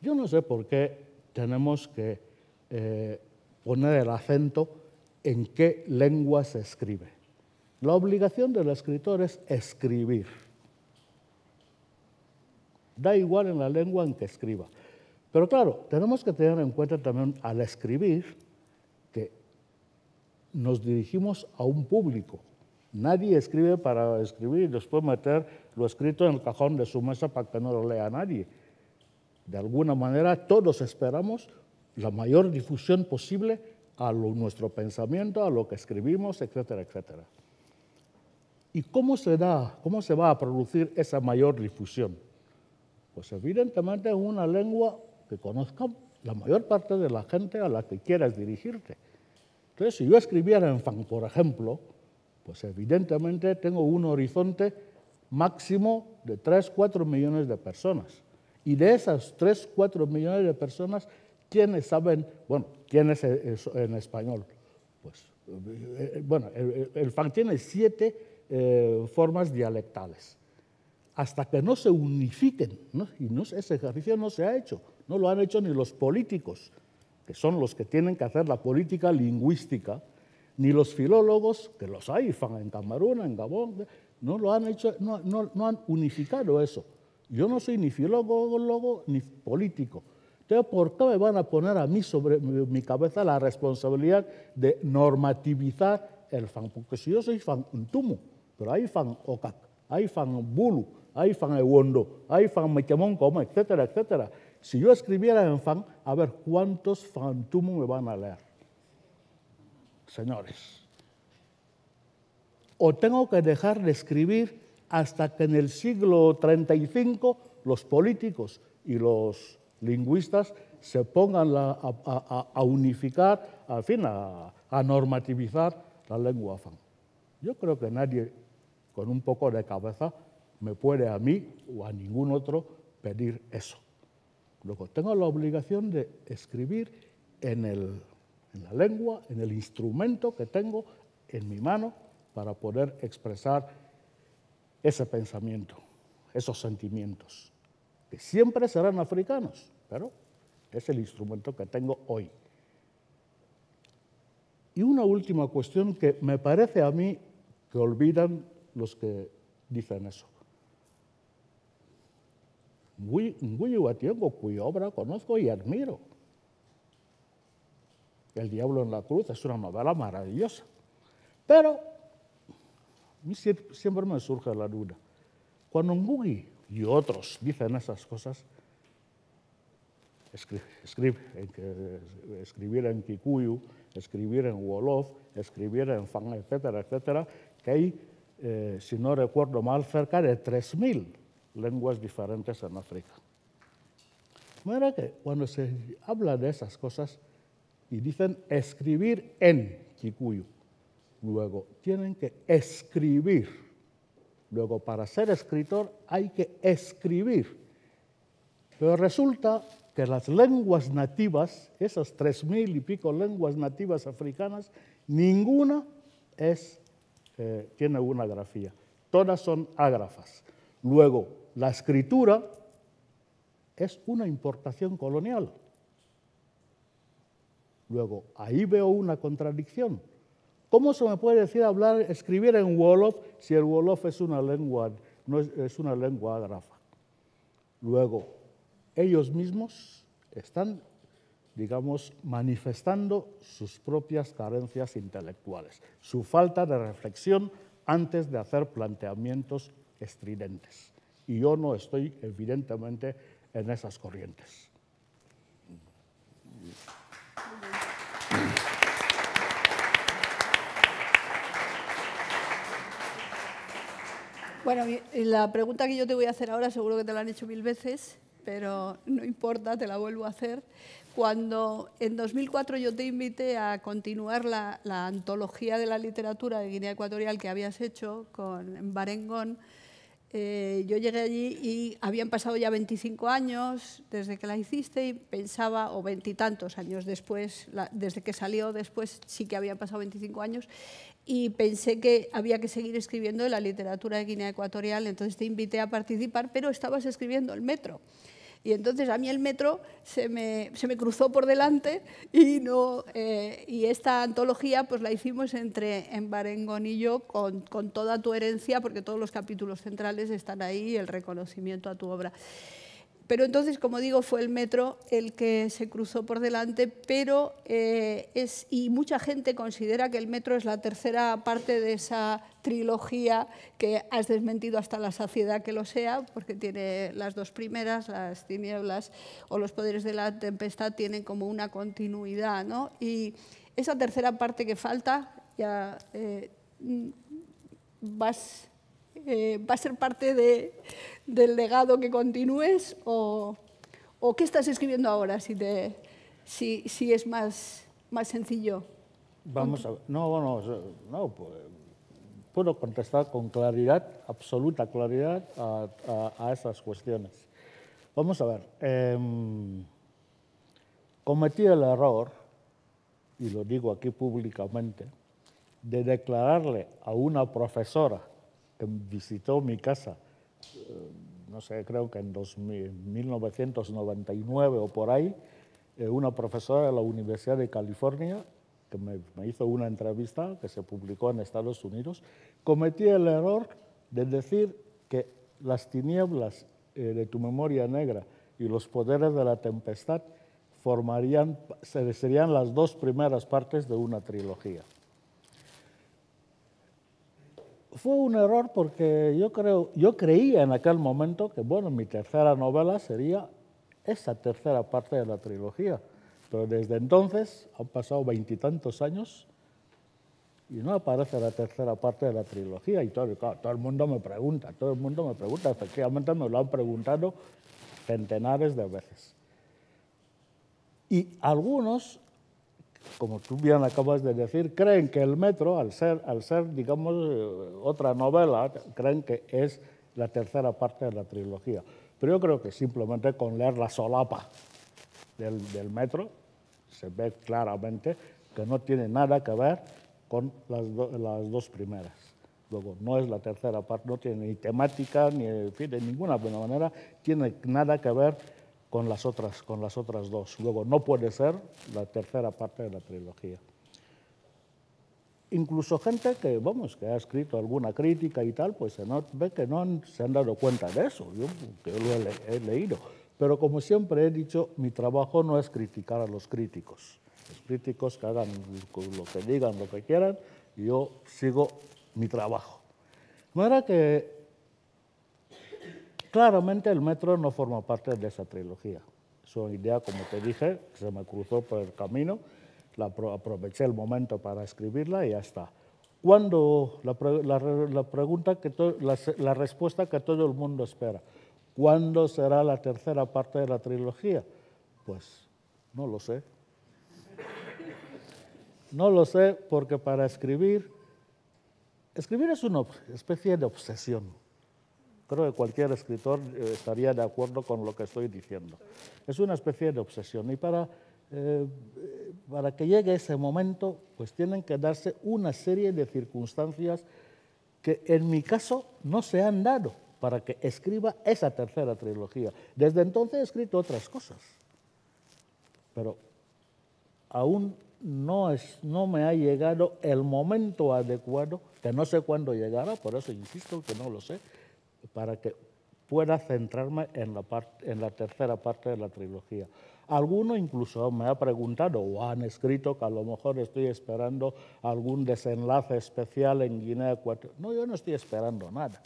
yo no sé por qué tenemos que poner el acento en qué lengua se escribe. La obligación del escritor es escribir Da igual en la lengua en que escriba. Pero claro, tenemos que tener en cuenta también al escribir que nos dirigimos a un público. Nadie escribe para escribir y después meter lo escrito en el cajón de su mesa para que no lo lea nadie. De alguna manera todos esperamos la mayor difusión posible a nuestro pensamiento, a lo que escribimos, etcétera, etcétera. ¿Y cómo se da, cómo se va a producir esa mayor difusión? Pues evidentemente es una lengua que conozca la mayor parte de la gente a la que quieras dirigirte. Entonces, si yo escribiera en FAN, por ejemplo, pues evidentemente tengo un horizonte máximo de 3, 4 millones de personas. Y de esas 3, 4 millones de personas, ¿quiénes saben, bueno, quiénes e-, en español? Pues, eh, eh, bueno, el, FAN tiene siete eh, formas dialectales hasta que no se unifiquen. Y ese ejercicio no se ha hecho, no lo han hecho ni los políticos, que son los que tienen que hacer la política lingüística, ni los filólogos, que los hay en Camerún, en Gabón, no lo han hecho, no, han unificado eso. Yo no soy ni filólogo ni político. Entonces, ¿por qué me van a poner a mí sobre mi cabeza la responsabilidad de normativizar el fan? Porque si yo soy fan pero hay fan Okak, hay fan Bulu, hay fan Wondo, hay fan como, etcétera, etcétera. Si yo escribiera en fan, a ver cuántos fantumos me van a leer. Señores, o tengo que dejar de escribir hasta que en el siglo 35 los políticos y los lingüistas se pongan a, unificar, al fin, a, a normativizar la lengua fan. Yo creo que nadie con un poco de cabeza me puede a mí o a ningún otro pedir eso. Luego tengo la obligación de escribir en, en la lengua, en el instrumento que tengo en mi mano para poder expresar ese pensamiento, esos sentimientos, que siempre serán africanos, pero es el instrumento que tengo hoy. Y una última cuestión que me parece a mí que olvidan los que dicen eso cuya obra conozco y admiro. El diablo en la cruz es una novela maravillosa. Pero a siempre me surge la duda. Cuando Ngugi y otros dicen esas cosas, escribir en Kikuyu, escribir en Wolof, escribir en Fang, etcétera, etcétera, que hay, eh, si no recuerdo mal, cerca de 3.000 lenguas diferentes en África. Mira que cuando se habla de esas cosas y dicen escribir en Kikuyu, luego tienen que escribir. Luego para ser escritor hay que escribir. Pero resulta que las lenguas nativas, esas tres mil y pico lenguas nativas africanas, ninguna es, eh, tiene una grafía. Todas son ágrafas. Luego, la escritura es una importación colonial. Luego, ahí veo una contradicción. ¿Cómo se me puede decir hablar, escribir en Wolof si el Wolof es una lengua, no es, una lengua grafa? Luego, ellos mismos están, digamos, manifestando sus propias carencias intelectuales, su falta de reflexión antes de hacer planteamientos estridentes y yo no estoy evidentemente en esas corrientes. Bueno, la pregunta que yo te voy a hacer ahora seguro que te la han hecho mil veces, pero no importa, te la vuelvo a hacer. Cuando en 2004 yo te invité a continuar la, antología de la literatura de Guinea Ecuatorial que habías hecho con Barengón, eh, yo llegué allí y habían pasado ya 25 años desde que la hiciste y pensaba, o veintitantos años después, desde que salió después, sí que habían pasado 25 años, y pensé que había que seguir escribiendo la literatura de Guinea Ecuatorial, entonces te invité a participar, pero estabas escribiendo el metro. Y entonces a mí el metro se me, se me cruzó por delante y, no, eh, y esta antología pues la hicimos entre en y yo con, con toda tu herencia, porque todos los capítulos centrales están ahí, el reconocimiento a tu obra. Pero entonces, como digo, fue el metro el que se cruzó por delante, pero eh, es, y mucha gente considera que el metro es la tercera parte de esa trilogía que has desmentido hasta la saciedad que lo sea, porque tiene las dos primeras, las tinieblas o los poderes de la tempestad, tienen como una continuidad, ¿no? Y esa tercera parte que falta, ya eh, vas eh, ¿Va a ser parte del legado que continúes o, qué estás escribiendo ahora si, si, es más, sencillo? Vamos a ver. No, bueno, no, pues, puedo contestar con claridad, absoluta claridad, a, esas cuestiones. Vamos a ver. Eh, cometí el error, y lo digo aquí públicamente, de declararle a una profesora visitó mi casa, eh, no sé, creo que en 1999 o por ahí, eh, una profesora de la Universidad de California que me, hizo una entrevista que se publicó en Estados Unidos, cometí el error de decir que las tinieblas eh, de tu memoria negra y los poderes de la tempestad formarían, serían las dos primeras partes de una trilogía. Fue un error porque yo, creo, yo creía en aquel momento que, bueno, mi tercera novela sería esa tercera parte de la trilogía. Pero desde entonces han pasado veintitantos años y no aparece la tercera parte de la trilogía. Y todo, el mundo me pregunta, todo el mundo me pregunta. Efectivamente me lo han preguntado centenares de veces. Y algunos como tú bien acabas de decir, creen que el metro, al ser, al ser digamos, eh, otra novela, creen que es la tercera parte de la trilogía. Pero yo creo que simplemente con leer la solapa del, metro se ve claramente que no tiene nada que ver con las, las dos primeras. Luego, no es la tercera parte, no tiene ni temática, ni en fin, de ninguna manera tiene nada que ver con las otras, con las otras dos. Luego, no puede ser la tercera parte de la trilogía. Incluso gente que, vamos, que ha escrito alguna crítica y tal, pues se ve que no se han dado cuenta de eso, yo, lo he, leído. Pero como siempre he dicho, mi trabajo no es criticar a los críticos. Los críticos que hagan lo que digan, lo que quieran, yo sigo mi trabajo. No era que Claramente el metro no forma parte de esa trilogía. Es una idea, como te dije, que se me cruzó por el camino, la aproveché el momento para escribirla y ya está. Cuando la, pregunta que la respuesta que todo el mundo espera, ¿cuándo será la tercera parte de la trilogía? Pues no lo sé. No lo sé porque para escribir, escribir es una especie de obsesión. Creo que cualquier escritor eh, estaría de acuerdo con lo que estoy diciendo. Es una especie de obsesión y para, eh, para que llegue ese momento, pues tienen que darse una serie de circunstancias que en mi caso no se han dado para que escriba esa tercera trilogía. Desde entonces he escrito otras cosas, pero aún no, es, no me ha llegado el momento adecuado, que no sé cuándo llegará, por eso insisto que no lo sé, para que pueda centrarme en la, tercera parte de la trilogía. Alguno incluso me ha preguntado o han escrito que a lo mejor estoy esperando algún desenlace especial en Guinea Ecuatorial. No, yo no estoy esperando nada.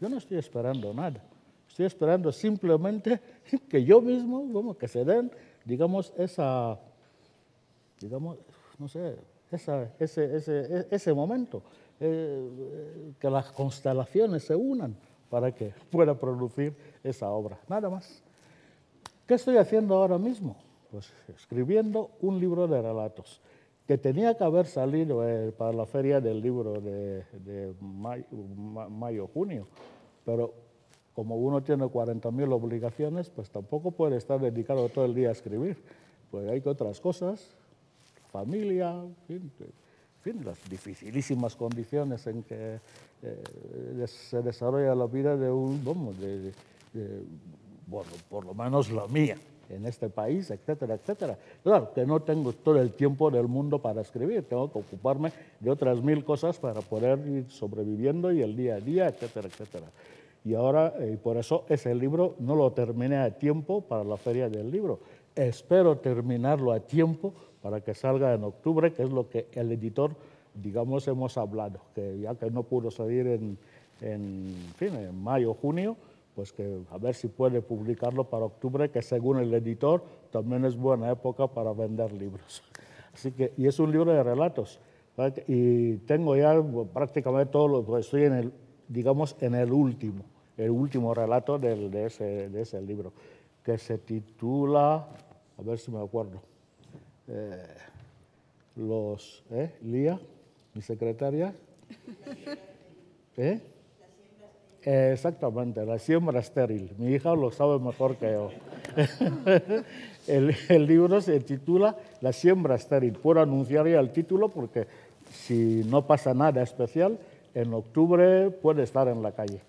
Yo no estoy esperando nada. Estoy esperando simplemente que yo mismo, que se den, digamos, esa, digamos, no sé, ese, ese e-, momento eh, eh, que las constelaciones se unan para que <laughs> pueda producir esa obra. Nada más. ¿Qué estoy haciendo ahora mismo? Pues escribiendo un libro de relatos que tenía que haber salido eh, para la feria del libro de, mayo-junio, pero como uno tiene 40.000 obligaciones, pues tampoco puede estar dedicado todo el día a escribir, pues hay que otras cosas, familia, en fin, fin, las dificilísimas condiciones en que eh, se desarrolla la vida de un, vamos, de, bueno, por lo menos la mía en este país, etcétera, etcétera. Claro, que no tengo todo el tiempo del mundo para escribir, tengo que ocuparme de otras mil cosas para poder ir sobreviviendo y el día a día, etcétera, etcétera. Y ahora, y eh, por eso ese libro no lo terminé a tiempo para la feria del libro. Espero terminarlo a tiempo para que salga en octubre, que es lo que el editor, digamos, hemos hablado, que ya que no pudo salir en, en, fin, en mayo, junio, pues que a ver si puede publicarlo para octubre, que según el editor también es buena época para vender libros. <laughs> Así que, y es un libro de relatos. Y tengo ya prácticamente todo lo que pues, estoy en el, digamos, en el último, el último relato de, ese, de ese libro, que se titula, a ver si me acuerdo, eh, los, ¿eh? Lía, mi secretaria. <laughs> ¿Eh? exactamente, la siembra estéril. Mi hija lo sabe mejor que yo. <laughs> el, libro se titula La siembra estéril. Puedo anunciar ya el título porque si no pasa nada especial, en octubre puede estar en la calle.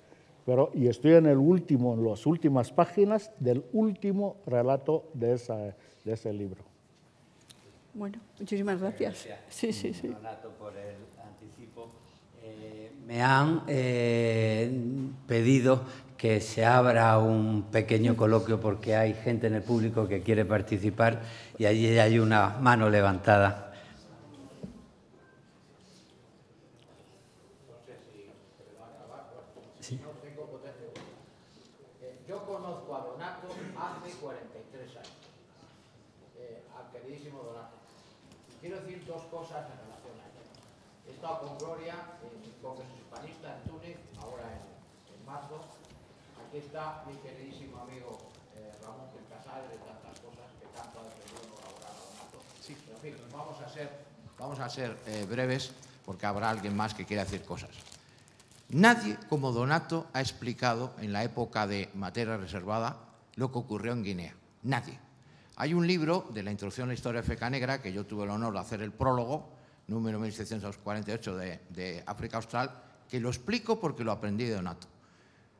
Pero, y estoy en el último, en las últimas páginas del último relato de ese libro. Bueno, muchísimas gracias. por el anticipo. Eh, me han eh, pedido que se abra un pequeño coloquio porque hay gente en el público que quiere participar y allí hay una mano levantada. está mi queridísimo amigo eh, Ramón del Casal, de tantas cosas que tanto ha defendido ahora Donato. Sí. Pero, en fin, vamos a ser, vamos a ser eh, breves porque habrá alguien más que quiera decir cosas. Nadie como Donato ha explicado en la época de materia reservada lo que ocurrió en Guinea. Nadie. Hay un libro de la introducción a la historia de feca negra que yo tuve el honor de hacer el prólogo, número 1748 de, de África Austral, que lo explico porque lo aprendí de Donato.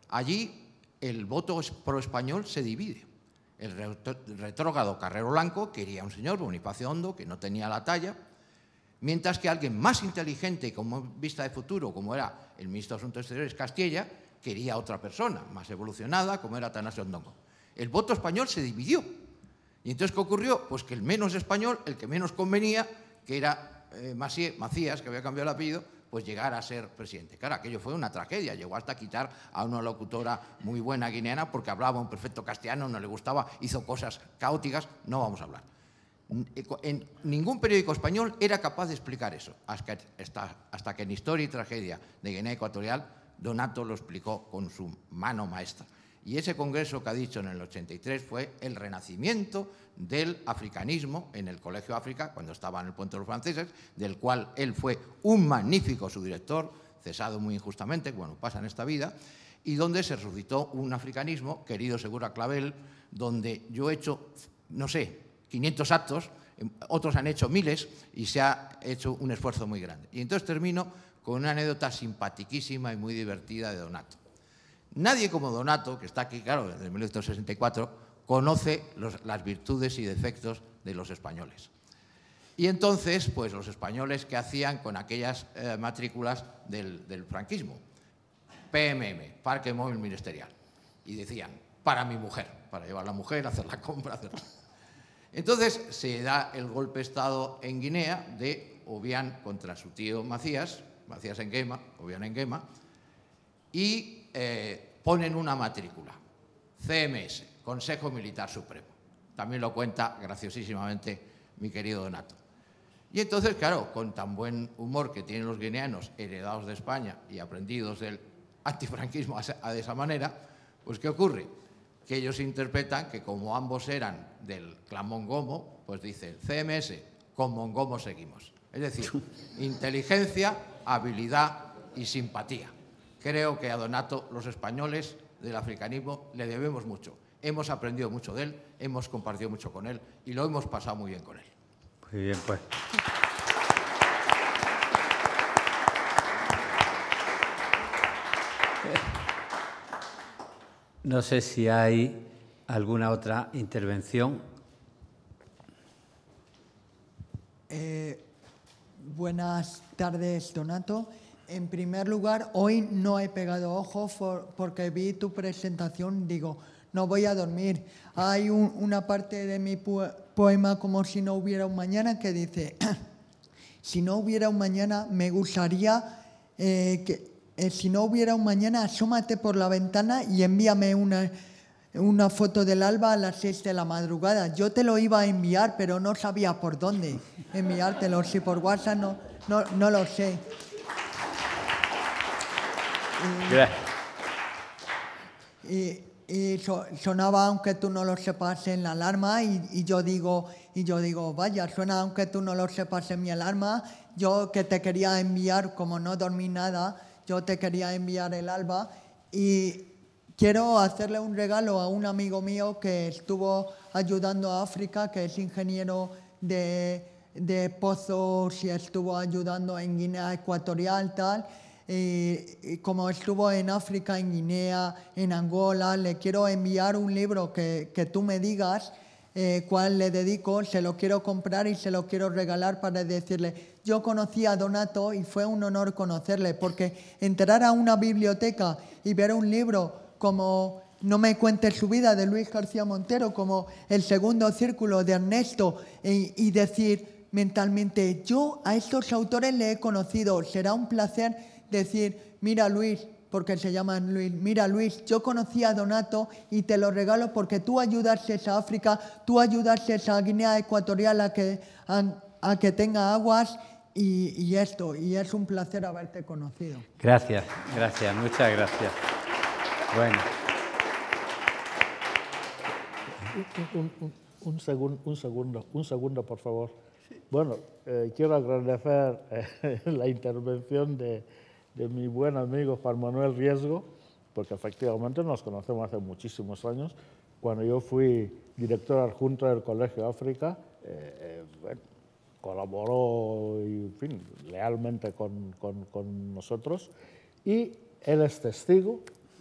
Allí el voto pro-español se divide. El retrógrado Carrero Blanco quería un señor, Bonifacio Hondo, que no tenía la talla, mientras que alguien más inteligente y con vista de futuro, como era el ministro de Asuntos Exteriores Castilla, quería otra persona, más evolucionada, como era Atanasio Ondongo. El voto español se dividió. ¿Y entonces qué ocurrió? Pues que el menos español, el que menos convenía, que era eh, Macías, que había cambiado el apellido, pues llegar a ser presidente. Claro, aquello fue una tragedia, llegó hasta a quitar a una locutora muy buena guineana porque hablaba un perfecto castellano, no le gustaba, hizo cosas caóticas, no vamos a hablar. Eh, en ningún periódico español era capaz de explicar eso, hasta que en Historia y Tragedia de Guinea Ecuatorial, Donato lo explicó con su mano maestra. Y ese congreso que ha dicho en el 83 fue el renacimiento del africanismo en el Colegio África, cuando estaba en el Puente de los Franceses, del cual él fue un magnífico subdirector, cesado muy injustamente, bueno, pasa en esta vida, y donde se resucitó un africanismo, querido Segura Clavel, donde yo he hecho, no sé, 500 actos, em, otros han hecho miles y se ha hecho un esfuerzo muy grande. Y entonces termino con una anécdota simpatiquísima y muy divertida de Donato. Nadie como Donato, que está aquí, claro, desde 1964, conoce las virtudes y defectos de los españoles. Y entonces, pues los españoles ¿qué hacían con aquellas eh, matrículas del, franquismo, PMM, Parque Móvil Ministerial, y decían, para mi mujer, para llevar a la mujer, hacer la compra, hacer... Entonces se da el golpe de Estado en Guinea de Obian contra su tío Macías, Macías en Guema, Obian en Guema, y eh, ponen una matrícula, CMS, Consejo Militar Supremo. También lo cuenta graciosísimamente mi querido Donato. Y entonces, claro, con tan buen humor que tienen los guineanos, heredados de España y aprendidos del antifranquismo de esa manera, pues ¿qué ocurre? Que ellos interpretan que como ambos eran del clan Mongomo, pues dicen CMS, con Mongomo seguimos. Es decir, <laughs> inteligencia, habilidad y simpatía. Creo que a Donato los españoles del africanismo le debemos mucho. Hemos aprendido mucho de él, hemos compartido mucho con él y lo hemos pasado muy bien con él. Muy bien, pues. No sé si hay alguna otra intervención. Eh, buenas tardes, Donato en primer lugar, hoy no he pegado ojo porque vi tu presentación, digo, no voy a dormir. Hay una parte de mi poema como si no hubiera un mañana que dice, <clears throat> si no hubiera un mañana, me gustaría eh, que, eh, si no hubiera un mañana, asómate por la ventana y envíame una, foto del alba a las seis de la madrugada. Yo te lo iba a enviar, pero no sabía por dónde enviártelo, si por WhatsApp no lo sé. Y, y sonaba aunque tú no lo sepas en la alarma y, yo digo y yo digo vaya suena aunque tú no lo sepas en mi alarma yo que te quería enviar como no dormí nada yo te quería enviar el alba y quiero hacerle un regalo a un amigo mío que estuvo ayudando a África que es ingeniero de de pozos y estuvo ayudando en Guinea Ecuatorial tal eh, eh, como estuvo en África, en Guinea, en Angola, le quiero enviar un libro que, que tú me digas eh, cuál le dedico, se lo quiero comprar y se lo quiero regalar para decirle, yo conocí a Donato y fue un honor conocerle, porque entrar a una biblioteca y ver un libro como no me cuente su vida de Luis García Montero, como el segundo círculo de Ernesto, y, e, y decir mentalmente, yo a estos autores le he conocido, será un placer decir, mira Luis, porque se llaman Luis, mira Luis, yo conocí a Donato y te lo regalo porque tú ayudaste a África, tú ayudaste a Guinea Ecuatorial a que, a, que tenga aguas y, esto, y es un placer haberte conocido. Gracias, gracias, muchas gracias. Bueno. Un, segundo un, segundo, un segundo, por favor. Bueno, eh, quiero agradecer eh, <laughs> la intervención de, de mi buen amigo Juan Manuel Riesgo, porque efectivamente nos conocemos hace muchísimos años. Cuando yo fui director adjunto del Colegio África, eh, eh, colaboró, lealmente con, nosotros. Y él es testigo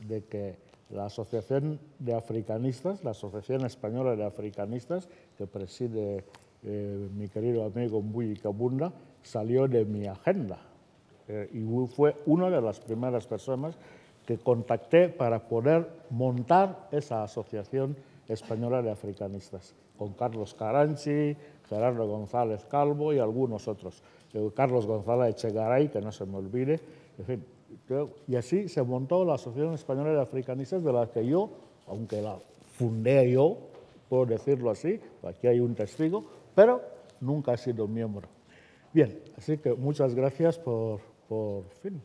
de que la Asociación de Africanistas, la Asociación Española de Africanistas, que preside eh, mi querido amigo Mbuyi Kabunda, salió de mi agenda eh, y fue una de las primeras personas que contacté para poder montar esa asociación española de africanistas, con Carlos Caranchi, Gerardo González Calvo y algunos otros. Eh, Carlos González Echegaray, que no se me olvide. y así se montó la Asociación Española de Africanistas, de la que yo, aunque la fundé yo, puedo decirlo así, aquí hay un testigo, pero nunca he sido miembro. Bien, así que muchas gracias por, por fin,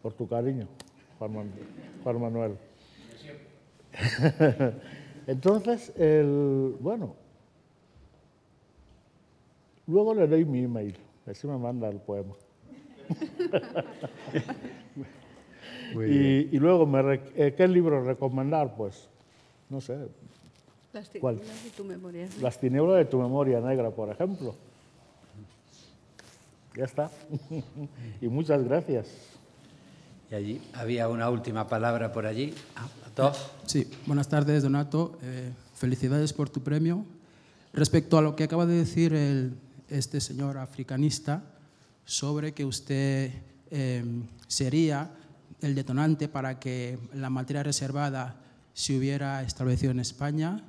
por tu cariño, Juan, Manuel. <laughs> Entonces, el, bueno, luego le doy mi email, así me manda el poema. <laughs> y, luego, me, eh, ¿qué libro recomendar? Pues, no sé. Las tinieblas de tu memoria. Las tinieblas de tu memoria negra, por ejemplo. Ya está. <laughs> y muchas gracias. Y allí había una última palabra por allí. Ah, sí, buenas tardes, Donato. Eh, felicidades por tu premio. Respecto a lo que acaba de decir este señor africanista sobre que usted eh, sería el detonante para que la materia reservada se hubiera establecido en España.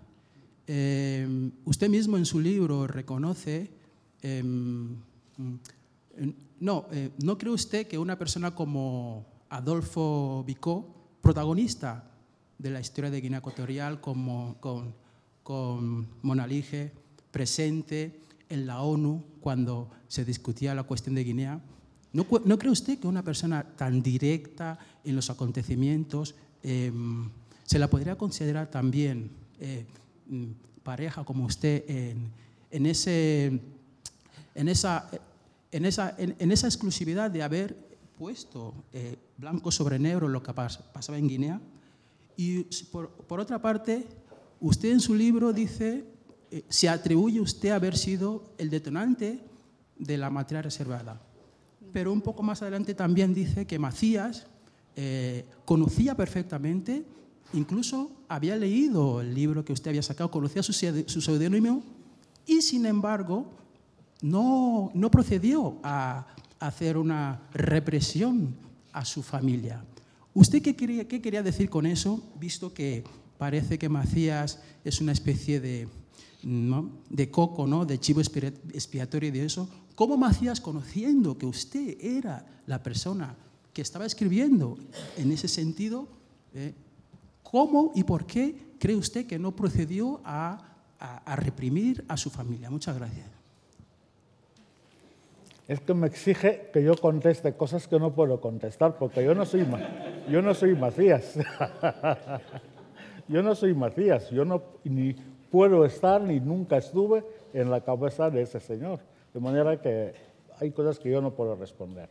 Eh, usted mismo en su libro reconoce em, no, eh, ¿no cree usted que una persona como Adolfo Bicó, protagonista de la historia de Guinea Ecuatorial, como, con, Monalige, presente en la ONU cuando se discutía la cuestión de Guinea, ¿no, cree usted que una persona tan directa en los acontecimientos em, se la podría considerar también eh, mm, pareja como usted en, ese, en esa en esa, exclusividad de haber puesto eh, blanco sobre negro lo que pasaba en Guinea. Y por, otra parte, usted en su libro dice, eh, se atribuye usted a haber sido el detonante de la materia reservada. Pero un poco más adelante también dice que Macías eh, conocía perfectamente, incluso había leído el libro que usted había sacado, conocía su, su y sin embargo no, procedió a hacer una represión a su familia. ¿Usted qué quería, decir con eso, visto que parece que Macías es una especie de, de coco, ¿no? de chivo expiatorio y de eso? ¿Cómo Macías, conociendo que usted era la persona que estaba escribiendo en ese sentido, eh, cómo y por qué cree usted que no procedió a reprimir a su familia? Muchas gracias es que me exige que yo conteste cosas que no puedo contestar, porque yo no soy, yo no soy Macías. <laughs> yo no soy Macías, yo no, ni puedo estar ni nunca estuve en la cabeza de ese señor. De manera que hay cosas que yo no puedo responder.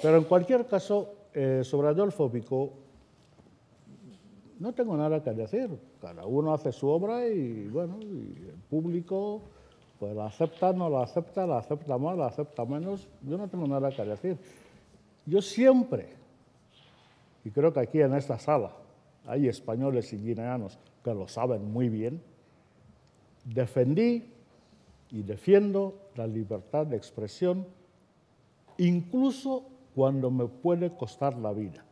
Pero en cualquier caso, eh, sobre Adolfo no tengo nada que decir. Cada uno hace su obra y, bueno, y el público pues la acepta, no la acepta, la acepta más, la acepta menos. Yo no tengo nada que decir. Yo siempre, y creo que aquí en esta sala hay españoles y guineanos que lo saben muy bien, defendí y defiendo la libertad de expresión incluso cuando me puede costar la vida.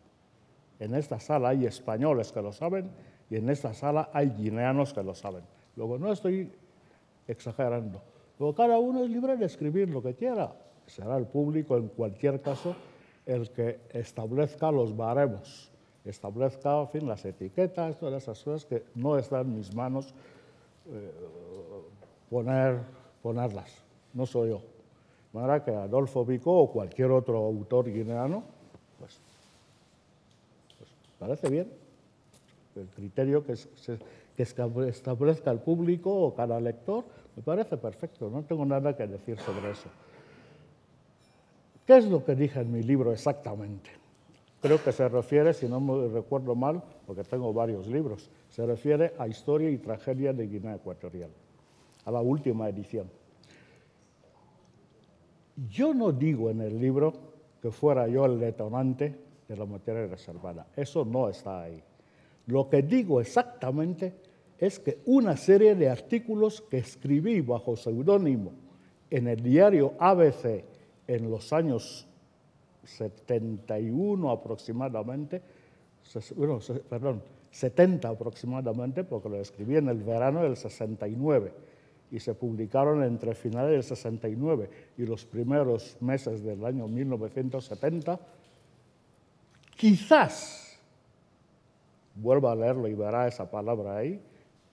En esta sala hay españoles que lo saben y en esta sala hay guineanos que lo saben. Luego no estoy exagerando. Pero cada uno es libre de escribir lo que quiera. Será el público, en cualquier caso, el que establezca los baremos, establezca en fin, las etiquetas, todas esas cosas que no están en mis manos eh, poner, ponerlas. No soy yo. De manera que Adolfo Vico o cualquier otro autor guineano, pues, pues parece bien el criterio que se, que establezca el público o cada lector, me parece perfecto, no tengo nada que decir sobre eso. ¿Qué es lo que dije en mi libro exactamente? Creo que se refiere, si no me recuerdo mal, porque tengo varios libros, se refiere a Historia y Tragedia de Guinea Ecuatorial, a la última edición. Yo no digo en el libro que fuera yo el detonante de la materia reservada, eso no está ahí. Lo que digo exactamente es que una serie de artículos que escribí bajo seudónimo en el diario ABC en los años 71 aproximadamente, perdón, 70 aproximadamente, porque lo escribí en el verano del 69 y se publicaron entre finales del 69 y los primeros meses del año 1970, quizás vuelva a leerlo y verá esa palabra ahí,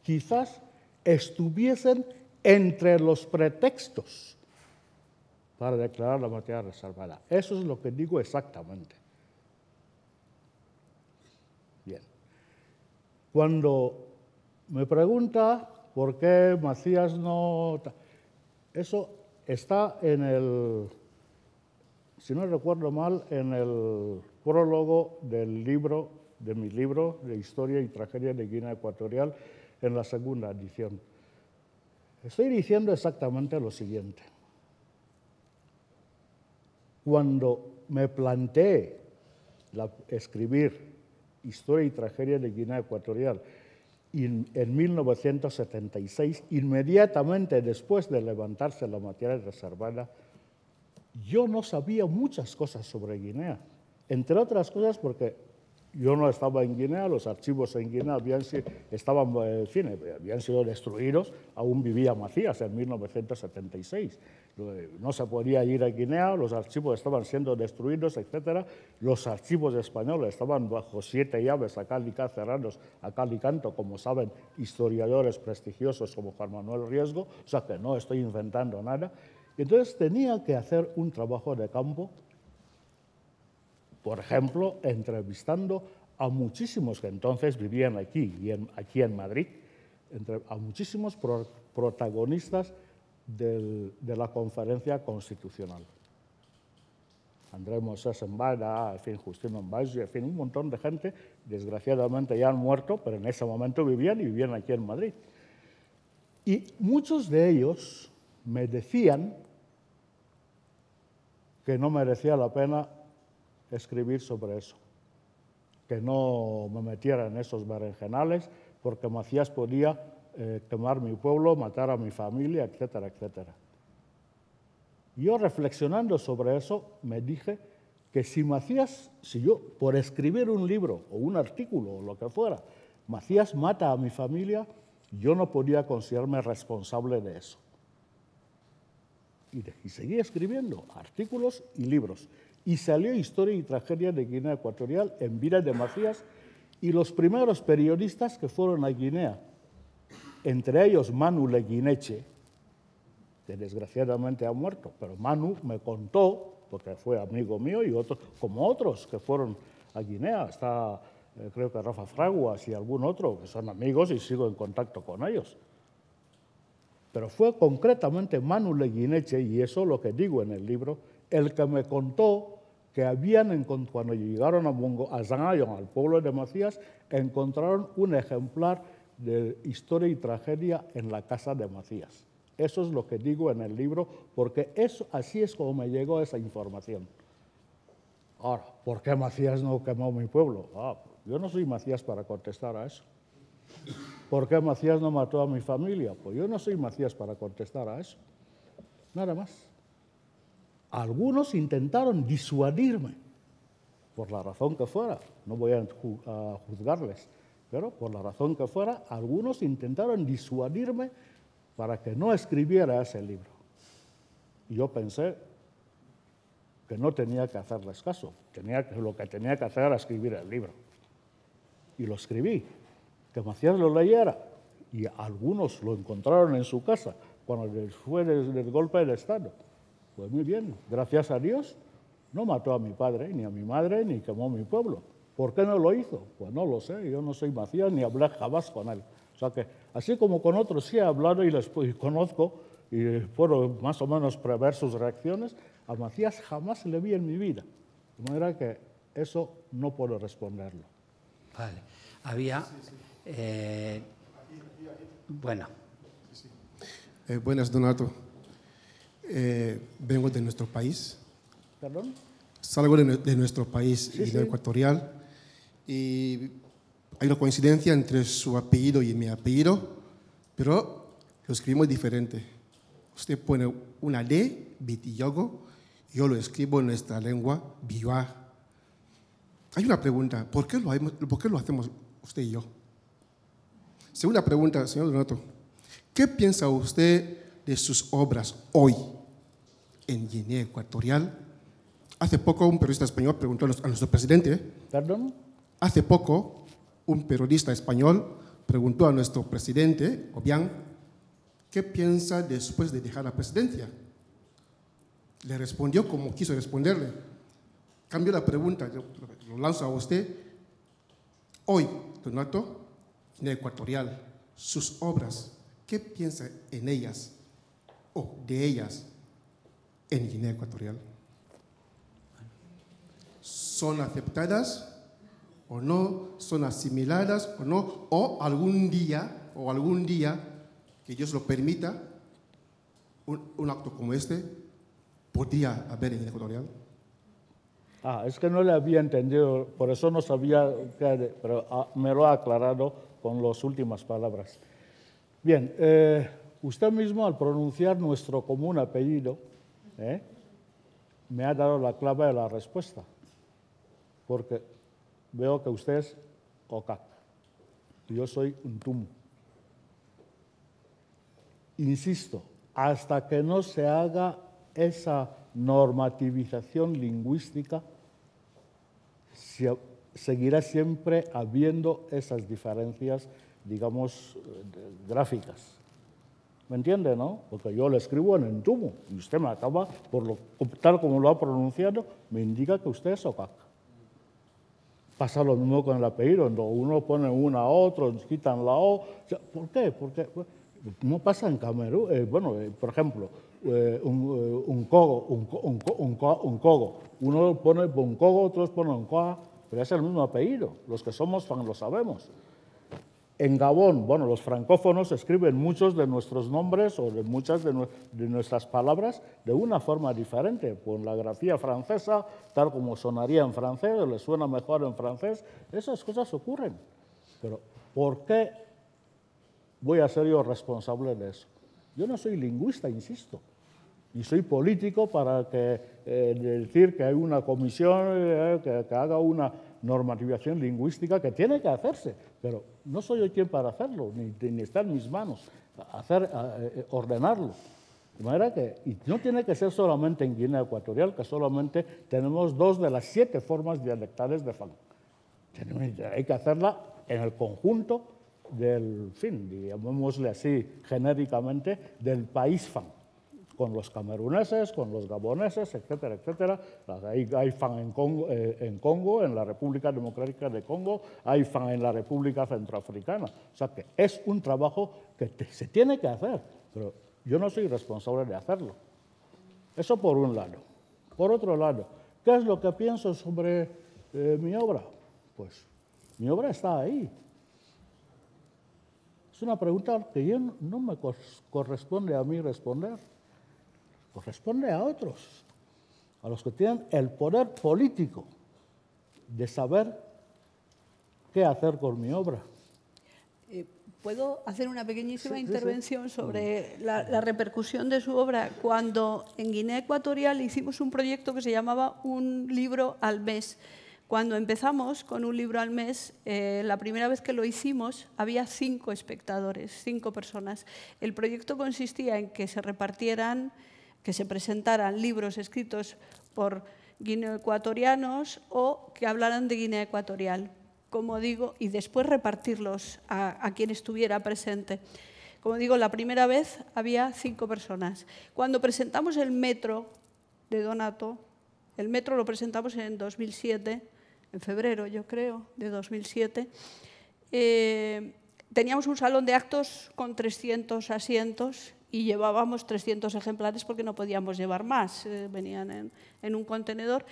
quizás estuviesen entre los pretextos para declarar la materia reservada. Eso es lo que digo exactamente. Bien. Cuando me pregunta por qué Macías no... Eso está en el, si no recuerdo mal, en el prólogo del libro de mi libro de Historia y Tragedia de Guinea Ecuatorial en la segunda edición. Estoy diciendo exactamente lo siguiente. Cuando me planteé escribir Historia y Tragedia de Guinea Ecuatorial en 1976, inmediatamente después de levantarse la materia reservada, yo no sabía muchas cosas sobre Guinea, entre otras cosas porque yo no estaba en Guinea, los archivos en Guinea habían, estaban, eh, en eh, habían sido destruidos, aún vivía Macías en 1976. No se podía ir a Guinea, los archivos estaban siendo destruidos, etc. Los archivos españoles estaban bajo siete llaves a cal y cerrados, a cal y canto, como saben historiadores prestigiosos como Juan Manuel Riesgo, o sea que no estoy inventando nada. Entonces tenía que hacer un trabajo de campo por ejemplo, entrevistando a muchísimos que entonces vivían aquí y aquí en Madrid, a muchísimos protagonistas de la conferencia constitucional. Andrés Mosés en fin, Justino en fin, un montón de gente, desgraciadamente ya han muerto, pero en ese momento vivían y vivían aquí en Madrid. Y muchos de ellos me decían que no merecía la pena escribir sobre eso, que no me metiera en esos berenjenales, porque Macías podía eh, quemar mi pueblo, matar a mi familia, etcétera, etcétera. Yo reflexionando sobre eso, me dije que si Macías, si yo, por escribir un libro o un artículo o lo que fuera, Macías mata a mi familia, yo no podía considerarme responsable de eso. Y, y seguí escribiendo artículos y libros y salió Historia y Tragedia de Guinea Ecuatorial en Vida de mafias y los primeros periodistas que fueron a Guinea, entre ellos Manu Leguineche, que desgraciadamente ha muerto, pero Manu me contó, porque fue amigo mío y otros, como otros que fueron a Guinea, está eh, creo que Rafa Fraguas y algún otro, que son amigos y sigo en contacto con ellos. Pero fue concretamente Manu Leguineche, y eso lo que digo en el libro, el que me contó que habían, cuando llegaron a, Mongo, a al pueblo de Macías, encontraron un ejemplar de historia y tragedia en la casa de Macías. Eso es lo que digo en el libro, porque eso, así es como me llegó esa información. Ahora, ¿por qué Macías no quemó mi pueblo? Ah, yo no soy Macías para contestar a eso. ¿Por qué Macías no mató a mi familia? Pues yo no soy Macías para contestar a eso. Nada más. Algunos intentaron disuadirme, por la razón que fuera, no voy a juzgarles, pero por la razón que fuera, algunos intentaron disuadirme para que no escribiera ese libro. yo pensé que no tenía que hacerles caso, tenía lo que tenía que hacer era escribir el libro. Y lo escribí, que Macías lo leyera, y algunos lo encontraron en su casa cuando fue el, golpe del Estado. Pues muy bien, gracias a Dios no mató a mi padre, ni a mi madre, ni quemó mi pueblo. ¿Por qué no lo hizo? Pues no lo sé, yo no soy Macías ni hablé jamás con él. O sea que, así como con otros sí he hablado y les conozco y puedo más o menos prever sus reacciones, a Macías jamás le vi en mi vida. De manera que eso no puedo responderlo. Vale. Había. Eh, bueno. Eh, buenas, Donato. Eh, vengo de nuestro país. Salgo de, nuestro país, de ecuatorial, y hay una coincidencia entre su apellido y mi apellido, pero lo escribimos diferente. Usted pone una D, Bitiyogo, yo lo escribo en nuestra lengua, Biwa. Hay una pregunta, ¿por qué, lo, ¿por qué lo hacemos usted y yo? Segunda pregunta, señor Donato, ¿qué piensa usted de sus obras hoy? en Guinea Ecuatorial. Hace poco un periodista español preguntó a nuestro presidente. ¿eh? ¿Perdón? Hace poco un periodista español preguntó a nuestro presidente, Obiang, ¿qué piensa después de dejar la presidencia? Le respondió como quiso responderle. Cambio la pregunta, lo lanzo a usted. Hoy, Donato, Guinea Ecuatorial, sus obras, ¿qué piensa en ellas o de ellas? en Guinea Ecuatorial. Son aceptadas o no, son asimiladas o no, o algún día, o algún día, que Dios lo permita, un, acto como este podría haber en Guinea Ecuatorial. Ah, es que no le había entendido, por eso no sabía, pero ah, me lo ha aclarado con las últimas palabras. Bien, eh, usted mismo al pronunciar nuestro común apellido, ¿Eh? me ha dado la clave de la respuesta, porque veo que usted es cocac, yo soy un tumbo. Insisto, hasta que no se haga esa normativización lingüística, seguirá siempre habiendo esas diferencias, digamos, eh, gráficas. ¿Me entiende, no? Porque yo le escribo en entumo y usted me acaba, por lo, tal como lo ha pronunciado, me indica que usted es ocac. Pasa lo mismo con el apellido, uno pone una a otro, quitan la O. ¿Por qué? Porque pues, no pasa en Camerún. Eh, bueno, eh, por ejemplo, eh, un, cogo, un, un, cogo. Uno pone un cogo, otros ponen un coa, pero es el mismo apellido. Los que somos fan lo sabemos. En Gabón, bueno, los francófonos escriben muchos de nuestros nombres o de muchas de, nuestras palabras de una forma diferente, con la grafía francesa, tal como sonaría en francés, o le suena mejor en francés, esas cosas ocurren. Pero, ¿por qué voy a ser yo responsable de eso? Yo no soy lingüista, insisto, y soy político para que, eh, decir que hay una comisión eh, que haga una normativación lingüística que tiene que hacerse, pero no soy yo quien para hacerlo, ni, ni está en mis manos hacer, eh, eh, ordenarlo. De manera que y no tiene que ser solamente en Guinea Ecuatorial, que solamente tenemos dos de las siete formas dialectales de Fang. Hay que hacerla en el conjunto del fin, llamémosle así genéricamente, del país Fang con los cameruneses, con los gaboneses, etcétera, etcétera. Hay, FAN eh, en Congo, en la República Democrática de Congo, hay FAN en la República Centroafricana. O sea que es un trabajo que se tiene que hacer, pero yo no soy responsable de hacerlo. Eso por un lado. Por otro lado, ¿qué es lo que pienso sobre eh, mi obra? Pues mi obra está ahí. Es una pregunta que yo no me corresponde a mí responder corresponde a otros, a los que tienen el poder político de saber qué hacer con mi obra. Eh, ¿Puedo hacer una pequeñísima intervención sobre la, repercusión de su obra? Cuando en Guinea Ecuatorial hicimos un proyecto que se llamaba Un libro al mes. Cuando empezamos con un libro al mes, eh, la primera vez que lo hicimos había cinco espectadores, cinco personas. El proyecto consistía en que se repartieran que se presentaran libros escritos por guineoecuatorianos o que hablaran de Guinea Ecuatorial, como digo, y después repartirlos a, quien estuviera presente. Como digo, la primera vez había cinco personas. Cuando presentamos el metro de Donato, el metro lo presentamos en 2007, en febrero yo creo, de 2007, eh, teníamos un salón de actos con 300 asientos y llevábamos 300 ejemplares porque no podíamos llevar más, eh, venían en, en un contenedor.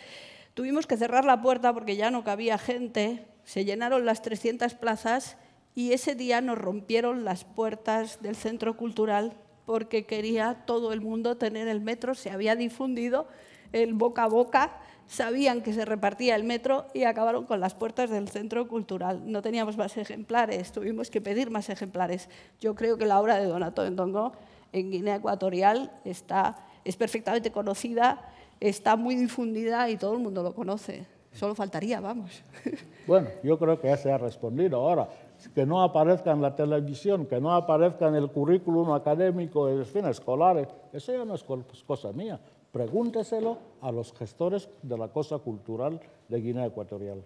Tuvimos que cerrar la puerta porque ya no cabía gente, se llenaron las 300 plazas y ese día nos rompieron las puertas del centro cultural porque quería todo el mundo tener el metro, se había difundido el boca a boca, sabían que se repartía el metro y acabaron con las puertas del centro cultural. No teníamos más ejemplares, tuvimos que pedir más ejemplares. Yo creo que la obra de Donato Endongo en Guinea Ecuatorial está, es perfectamente conocida, está muy difundida y todo el mundo lo conoce. Solo faltaría, vamos. <laughs> Bueno, yo creo que ya se ha respondido. Ahora, que no aparezca en la televisión, que no aparezca en el currículum académico, en fin, escolares, eh, eso ya no es pues, cosa mía. Pregúnteselo a los gestores de la cosa cultural de Guinea Ecuatorial.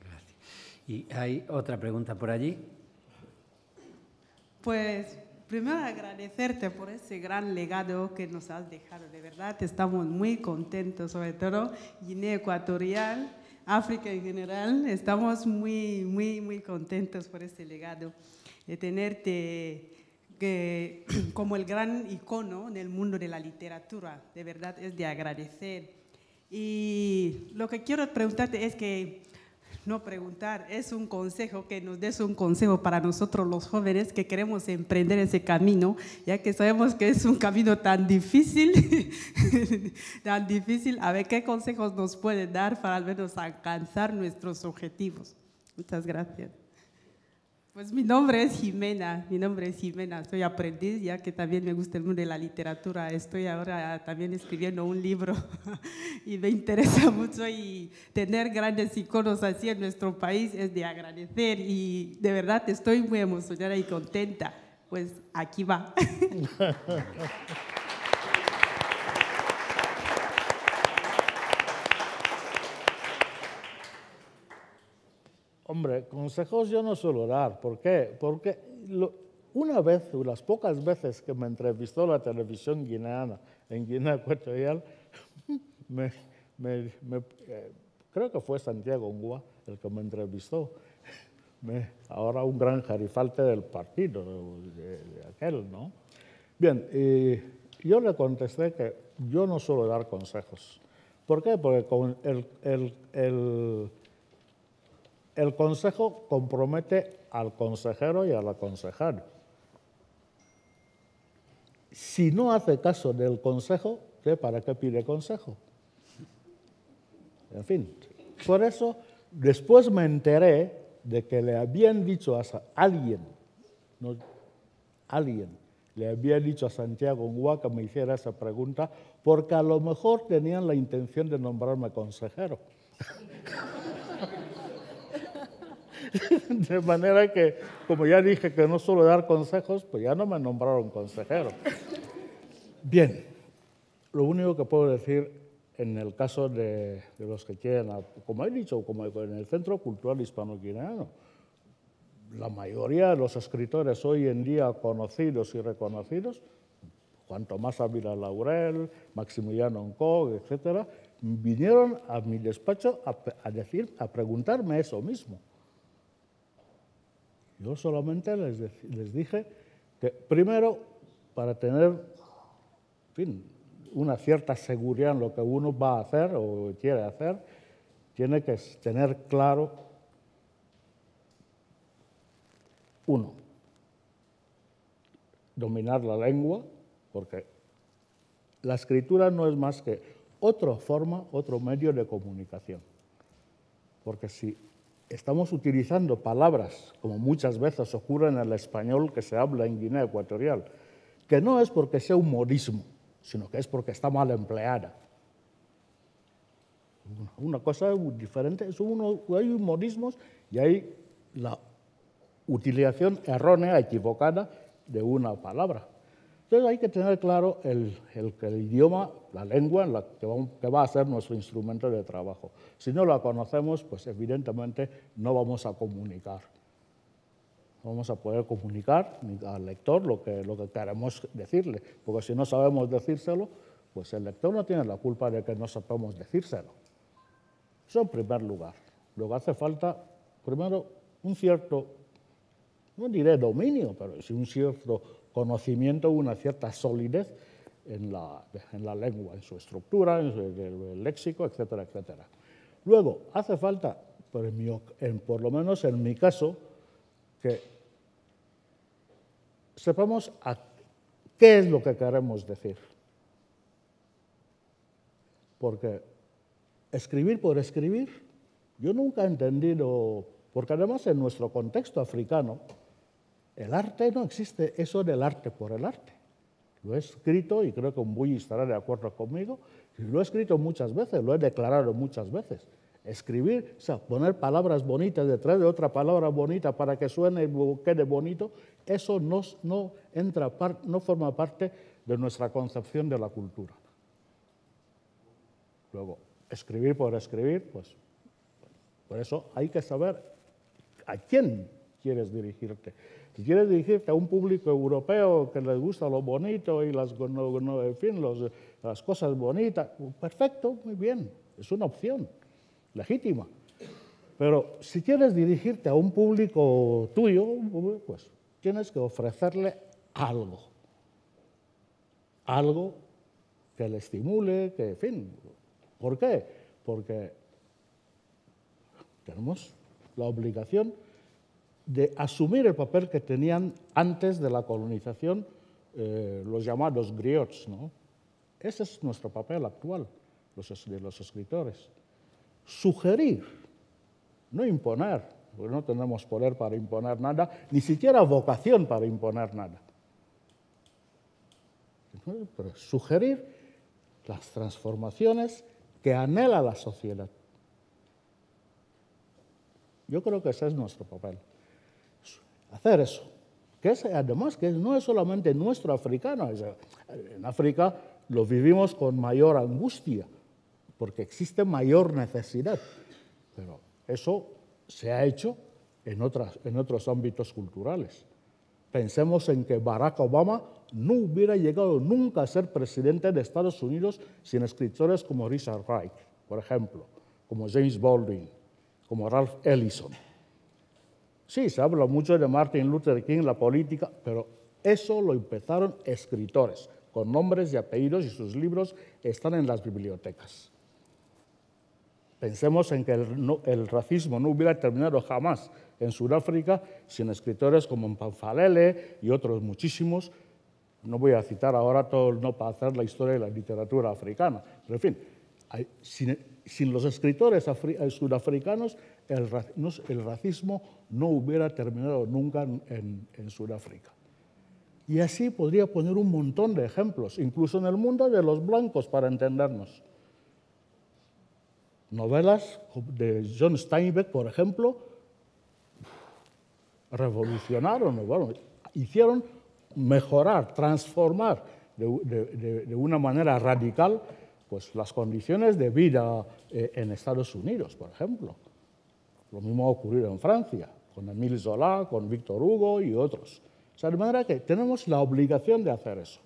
Gracias. ¿Y hay otra pregunta por allí? Pues primero agradecerte por ese gran legado que nos has dejado. De verdad, estamos muy contentos, sobre todo Guinea Ecuatorial, África en general. Estamos muy, muy, muy contentos por este legado de tenerte eh, <clears throat> como el gran icono del mundo de la literatura. De verdad, es de agradecer. Y lo que quiero preguntarte es que no preguntar, es un consejo, que nos des un consejo para nosotros los jóvenes que queremos emprender ese camino, ya que sabemos que es un camino tan difícil, <laughs> tan difícil. A ver, ¿qué consejos nos pueden dar para al menos alcanzar nuestros objetivos? Muchas gracias. Pues mi nombre es Jimena, mi nombre es Jimena, soy aprendiz, ya que también me gusta el mundo de la literatura, estoy ahora también escribiendo un libro <laughs> y me interesa mucho y tener grandes iconos así en nuestro país es de agradecer y de verdad estoy muy emocionada y contenta, pues aquí va. <laughs> Hombre, consejos yo no suelo dar. ¿Por qué? Porque una vez, las pocas veces que me entrevistó la televisión guineana en Guinea Ecuatorial, <laughs> eh, creo que fue Santiago Ngua el que me entrevistó. <laughs> ahora un gran jarifalte del partido, de, eh, eh, aquel, ¿no? Bien, y yo le contesté que yo no suelo dar consejos. ¿Por qué? Porque con el el consejo compromete al consejero y a la Si no hace caso del consejo, ¿para qué pide consejo? En fin, por eso después me enteré de que le habían dicho a alguien, no, alguien, le había dicho a Santiago Ngua que me hiciera esa pregunta, porque a lo mejor tenían la intención de nombrarme consejero. <laughs> <laughs> De manera que, como ya dije que no suelo dar consejos, pues ya no me nombraron consejero. Bien, lo único que puedo decir en el caso de, los que quieren, como he dicho, como en el Centro Cultural Hispano-Guineano, la mayoría de los escritores hoy en día conocidos y reconocidos, Juan Tomás Ávila Laurel, Maximiliano Oncog, etcétera, vinieron a mi despacho a, decir, a preguntarme eso mismo. Yo solamente les, dije que primero, para tener, una cierta seguridad en lo que uno va a hacer o quiere hacer, tiene que tener claro, uno, dominar la lengua, porque la escritura no es más que otra forma, otro medio de comunicación. Porque si estamos utilizando palabras, como muchas veces ocurre en el español que se habla en Guinea Ecuatorial, que no es porque sea un modismo, sino que es porque está mal empleada. Una cosa diferente es uno, hay modismos y hay la utilización errónea, equivocada de una palabra. Entonces hay que tener claro el, el, el idioma la lengua en la que, va a ser nuestro instrumento de trabajo. Si no la conocemos, pues evidentemente no vamos a comunicar. No vamos a poder comunicar al lector lo que, queremos decirle, porque si no sabemos decírselo, pues el lector no tiene la culpa de que no sepamos decírselo. Eso en primer lugar. luego hace falta, primero, un cierto, no diré dominio, pero sí un cierto conocimiento, una cierta solidez en la, lengua, en su estructura, en, el léxico, etcétera, etcétera. Luego, hace falta, por, lo menos en mi caso, que sepamos qué es lo que queremos decir. Porque escribir por escribir, yo nunca he entendido, porque además en nuestro contexto africano, el arte no existe eso del arte por el arte. Lo he escrito y creo que bully estará de acuerdo conmigo. Lo he escrito muchas veces, lo he declarado muchas veces. Escribir, o sea, poner palabras bonitas detrás de otra palabra bonita para que suene y quede bonito, eso no, entra, no forma parte de nuestra concepción de la cultura. Luego, escribir por escribir, pues por eso hay que saber a quién quieres dirigirte. Si quieres dirigirte a un público europeo que les gusta lo bonito y las, las cosas bonitas, pues perfecto, muy bien, es una opción legítima. Pero si quieres dirigirte a un público tuyo, pues tienes que ofrecerle algo. Algo que le estimule, que, en fin. ¿Por qué? Porque tenemos la obligación de asumir el papel que tenían antes de la colonización eh, los llamados griots. Ese es nuestro papel actual los, de los escritores. Sugerir, no imponer, porque no tenemos poder para imponer nada, ni siquiera vocación para imponer nada. Pero sugerir las transformaciones que anhela la sociedad. Yo creo que ese es nuestro papel hacer eso. Que además que no es solamente nuestro africano, eh, en África lo vivimos con mayor angustia, porque existe mayor necesidad, pero eso se ha hecho en, en otros ámbitos culturales. Pensemos en que Barack Obama no hubiera llegado nunca a ser presidente de Estados Unidos sin escritores como Richard Reich, por ejemplo, como James Baldwin, como Ralph Ellison. Sí, se habla mucho de Martin Luther King, la política, pero eso lo empezaron escritores, con nombres y apellidos y sus libros están en las bibliotecas. Pensemos en que el, racismo no hubiera terminado jamás en Sudáfrica sin escritores como Panfalele y otros muchísimos. No voy a citar ahora todo no para hacer la historia de la literatura africana, pero en fin, sin, sin los escritores eh, sudafricanos el, racismo no hubiera terminado nunca en, Sudáfrica. Y así podría poner un montón de ejemplos, incluso en el mundo de los blancos, para entendernos. Novelas de John Steinbeck, por ejemplo, revolucionaron, hicieron mejorar, transformar de, de, una manera radical pues, las condiciones de vida eh, en Estados Unidos, por ejemplo. Lo mismo ha ocurrido en Francia, con Emile Zola, con Víctor Hugo y otros. O sea, de manera que tenemos la obligación de hacer eso.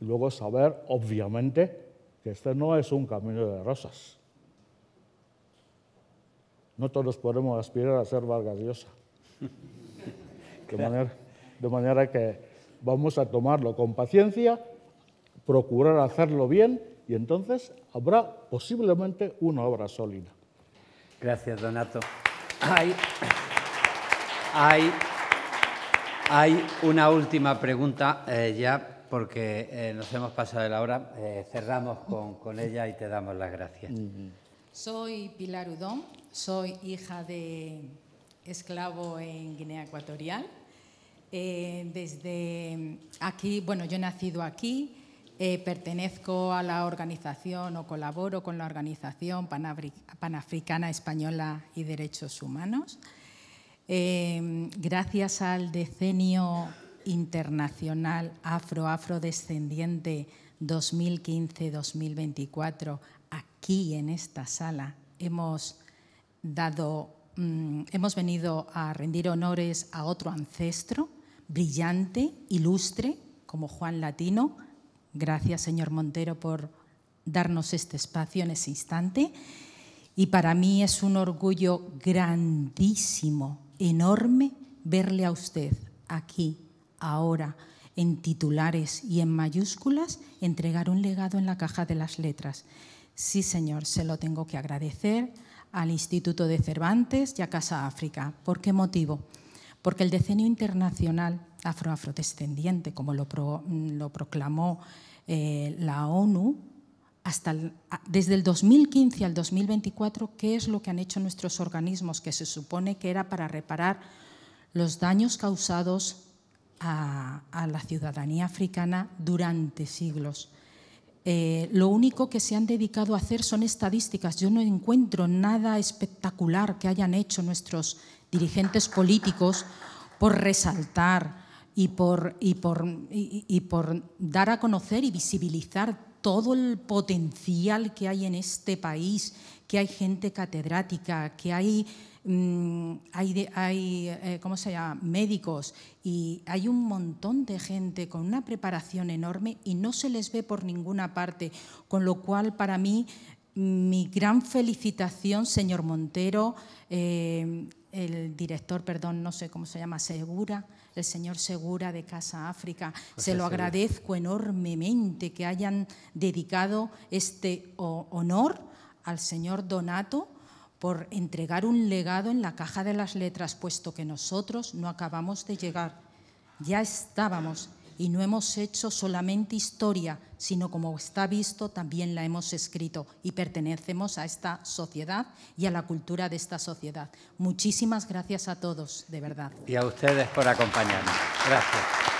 Y luego saber, obviamente, que este no es un camino de rosas. No todos podemos aspirar a ser Vargas Llosa. <laughs> manera, de manera que vamos a tomarlo con paciencia, procurar hacerlo bien y entonces habrá posiblemente una obra sólida. Gracias, Donato. Hay, una última pregunta eh, ya, porque eh, nos hemos pasado de la hora. Eh, cerramos con, con, ella y te damos las gracias. Soy Pilar Udón, soy hija de esclavo en Guinea Ecuatorial. desde aquí, bueno, yo he nacido aquí, eh, pertenezco a la organización o colaboro con la organización panafricana española y derechos humanos. Em, gracias al decenio internacional afro-afrodescendiente 2015-2024, aquí en esta sala hemos dado, mm, hemos venido a rendir honores a otro ancestro brillante, ilustre, como Juan Latino, Gracias, señor Montero, por darnos este espacio en ese instante. Y para mí es un orgullo grandísimo, enorme, verle a usted aquí, ahora, en titulares y en mayúsculas, entregar un legado en la caja de las letras. Sí, señor, se lo tengo que agradecer al Instituto de Cervantes y a Casa África. ¿Por qué motivo? Porque el Decenio Internacional afro como lo, mm, proclamó eh, la ONU, hasta desde el 2015 al 2024, ¿qué es lo que han hecho nuestros organismos? Que se supone que era para reparar los daños causados a, la ciudadanía africana durante siglos. Eh, lo único que se han dedicado a hacer son estadísticas. Yo no encuentro nada espectacular que hayan hecho nuestros dirigentes políticos por resaltar y por, y por, y, por dar a conocer y visibilizar todo el potencial que hay en este país, que hay gente catedrática, que hay, mm, hay eh, ¿cómo médicos y hay un montón de gente con una preparación enorme y no se les ve por ninguna parte, con lo cual para mí mi gran felicitación, señor Montero, eh, el director, perdón, no sé cómo se llama, Segura, el señor Segura de Casa África. se lo agradezco enormemente que hayan dedicado este honor al señor Donato por entregar un legado en la caja de las letras, puesto que nosotros no acabamos de llegar, ya estábamos y no hemos hecho solamente historia, sino como está visto, también la hemos escrito y pertenecemos a esta sociedad y a la cultura de esta sociedad. Muchísimas gracias a todos, de verdad. Y a ustedes por acompañarnos. Gracias.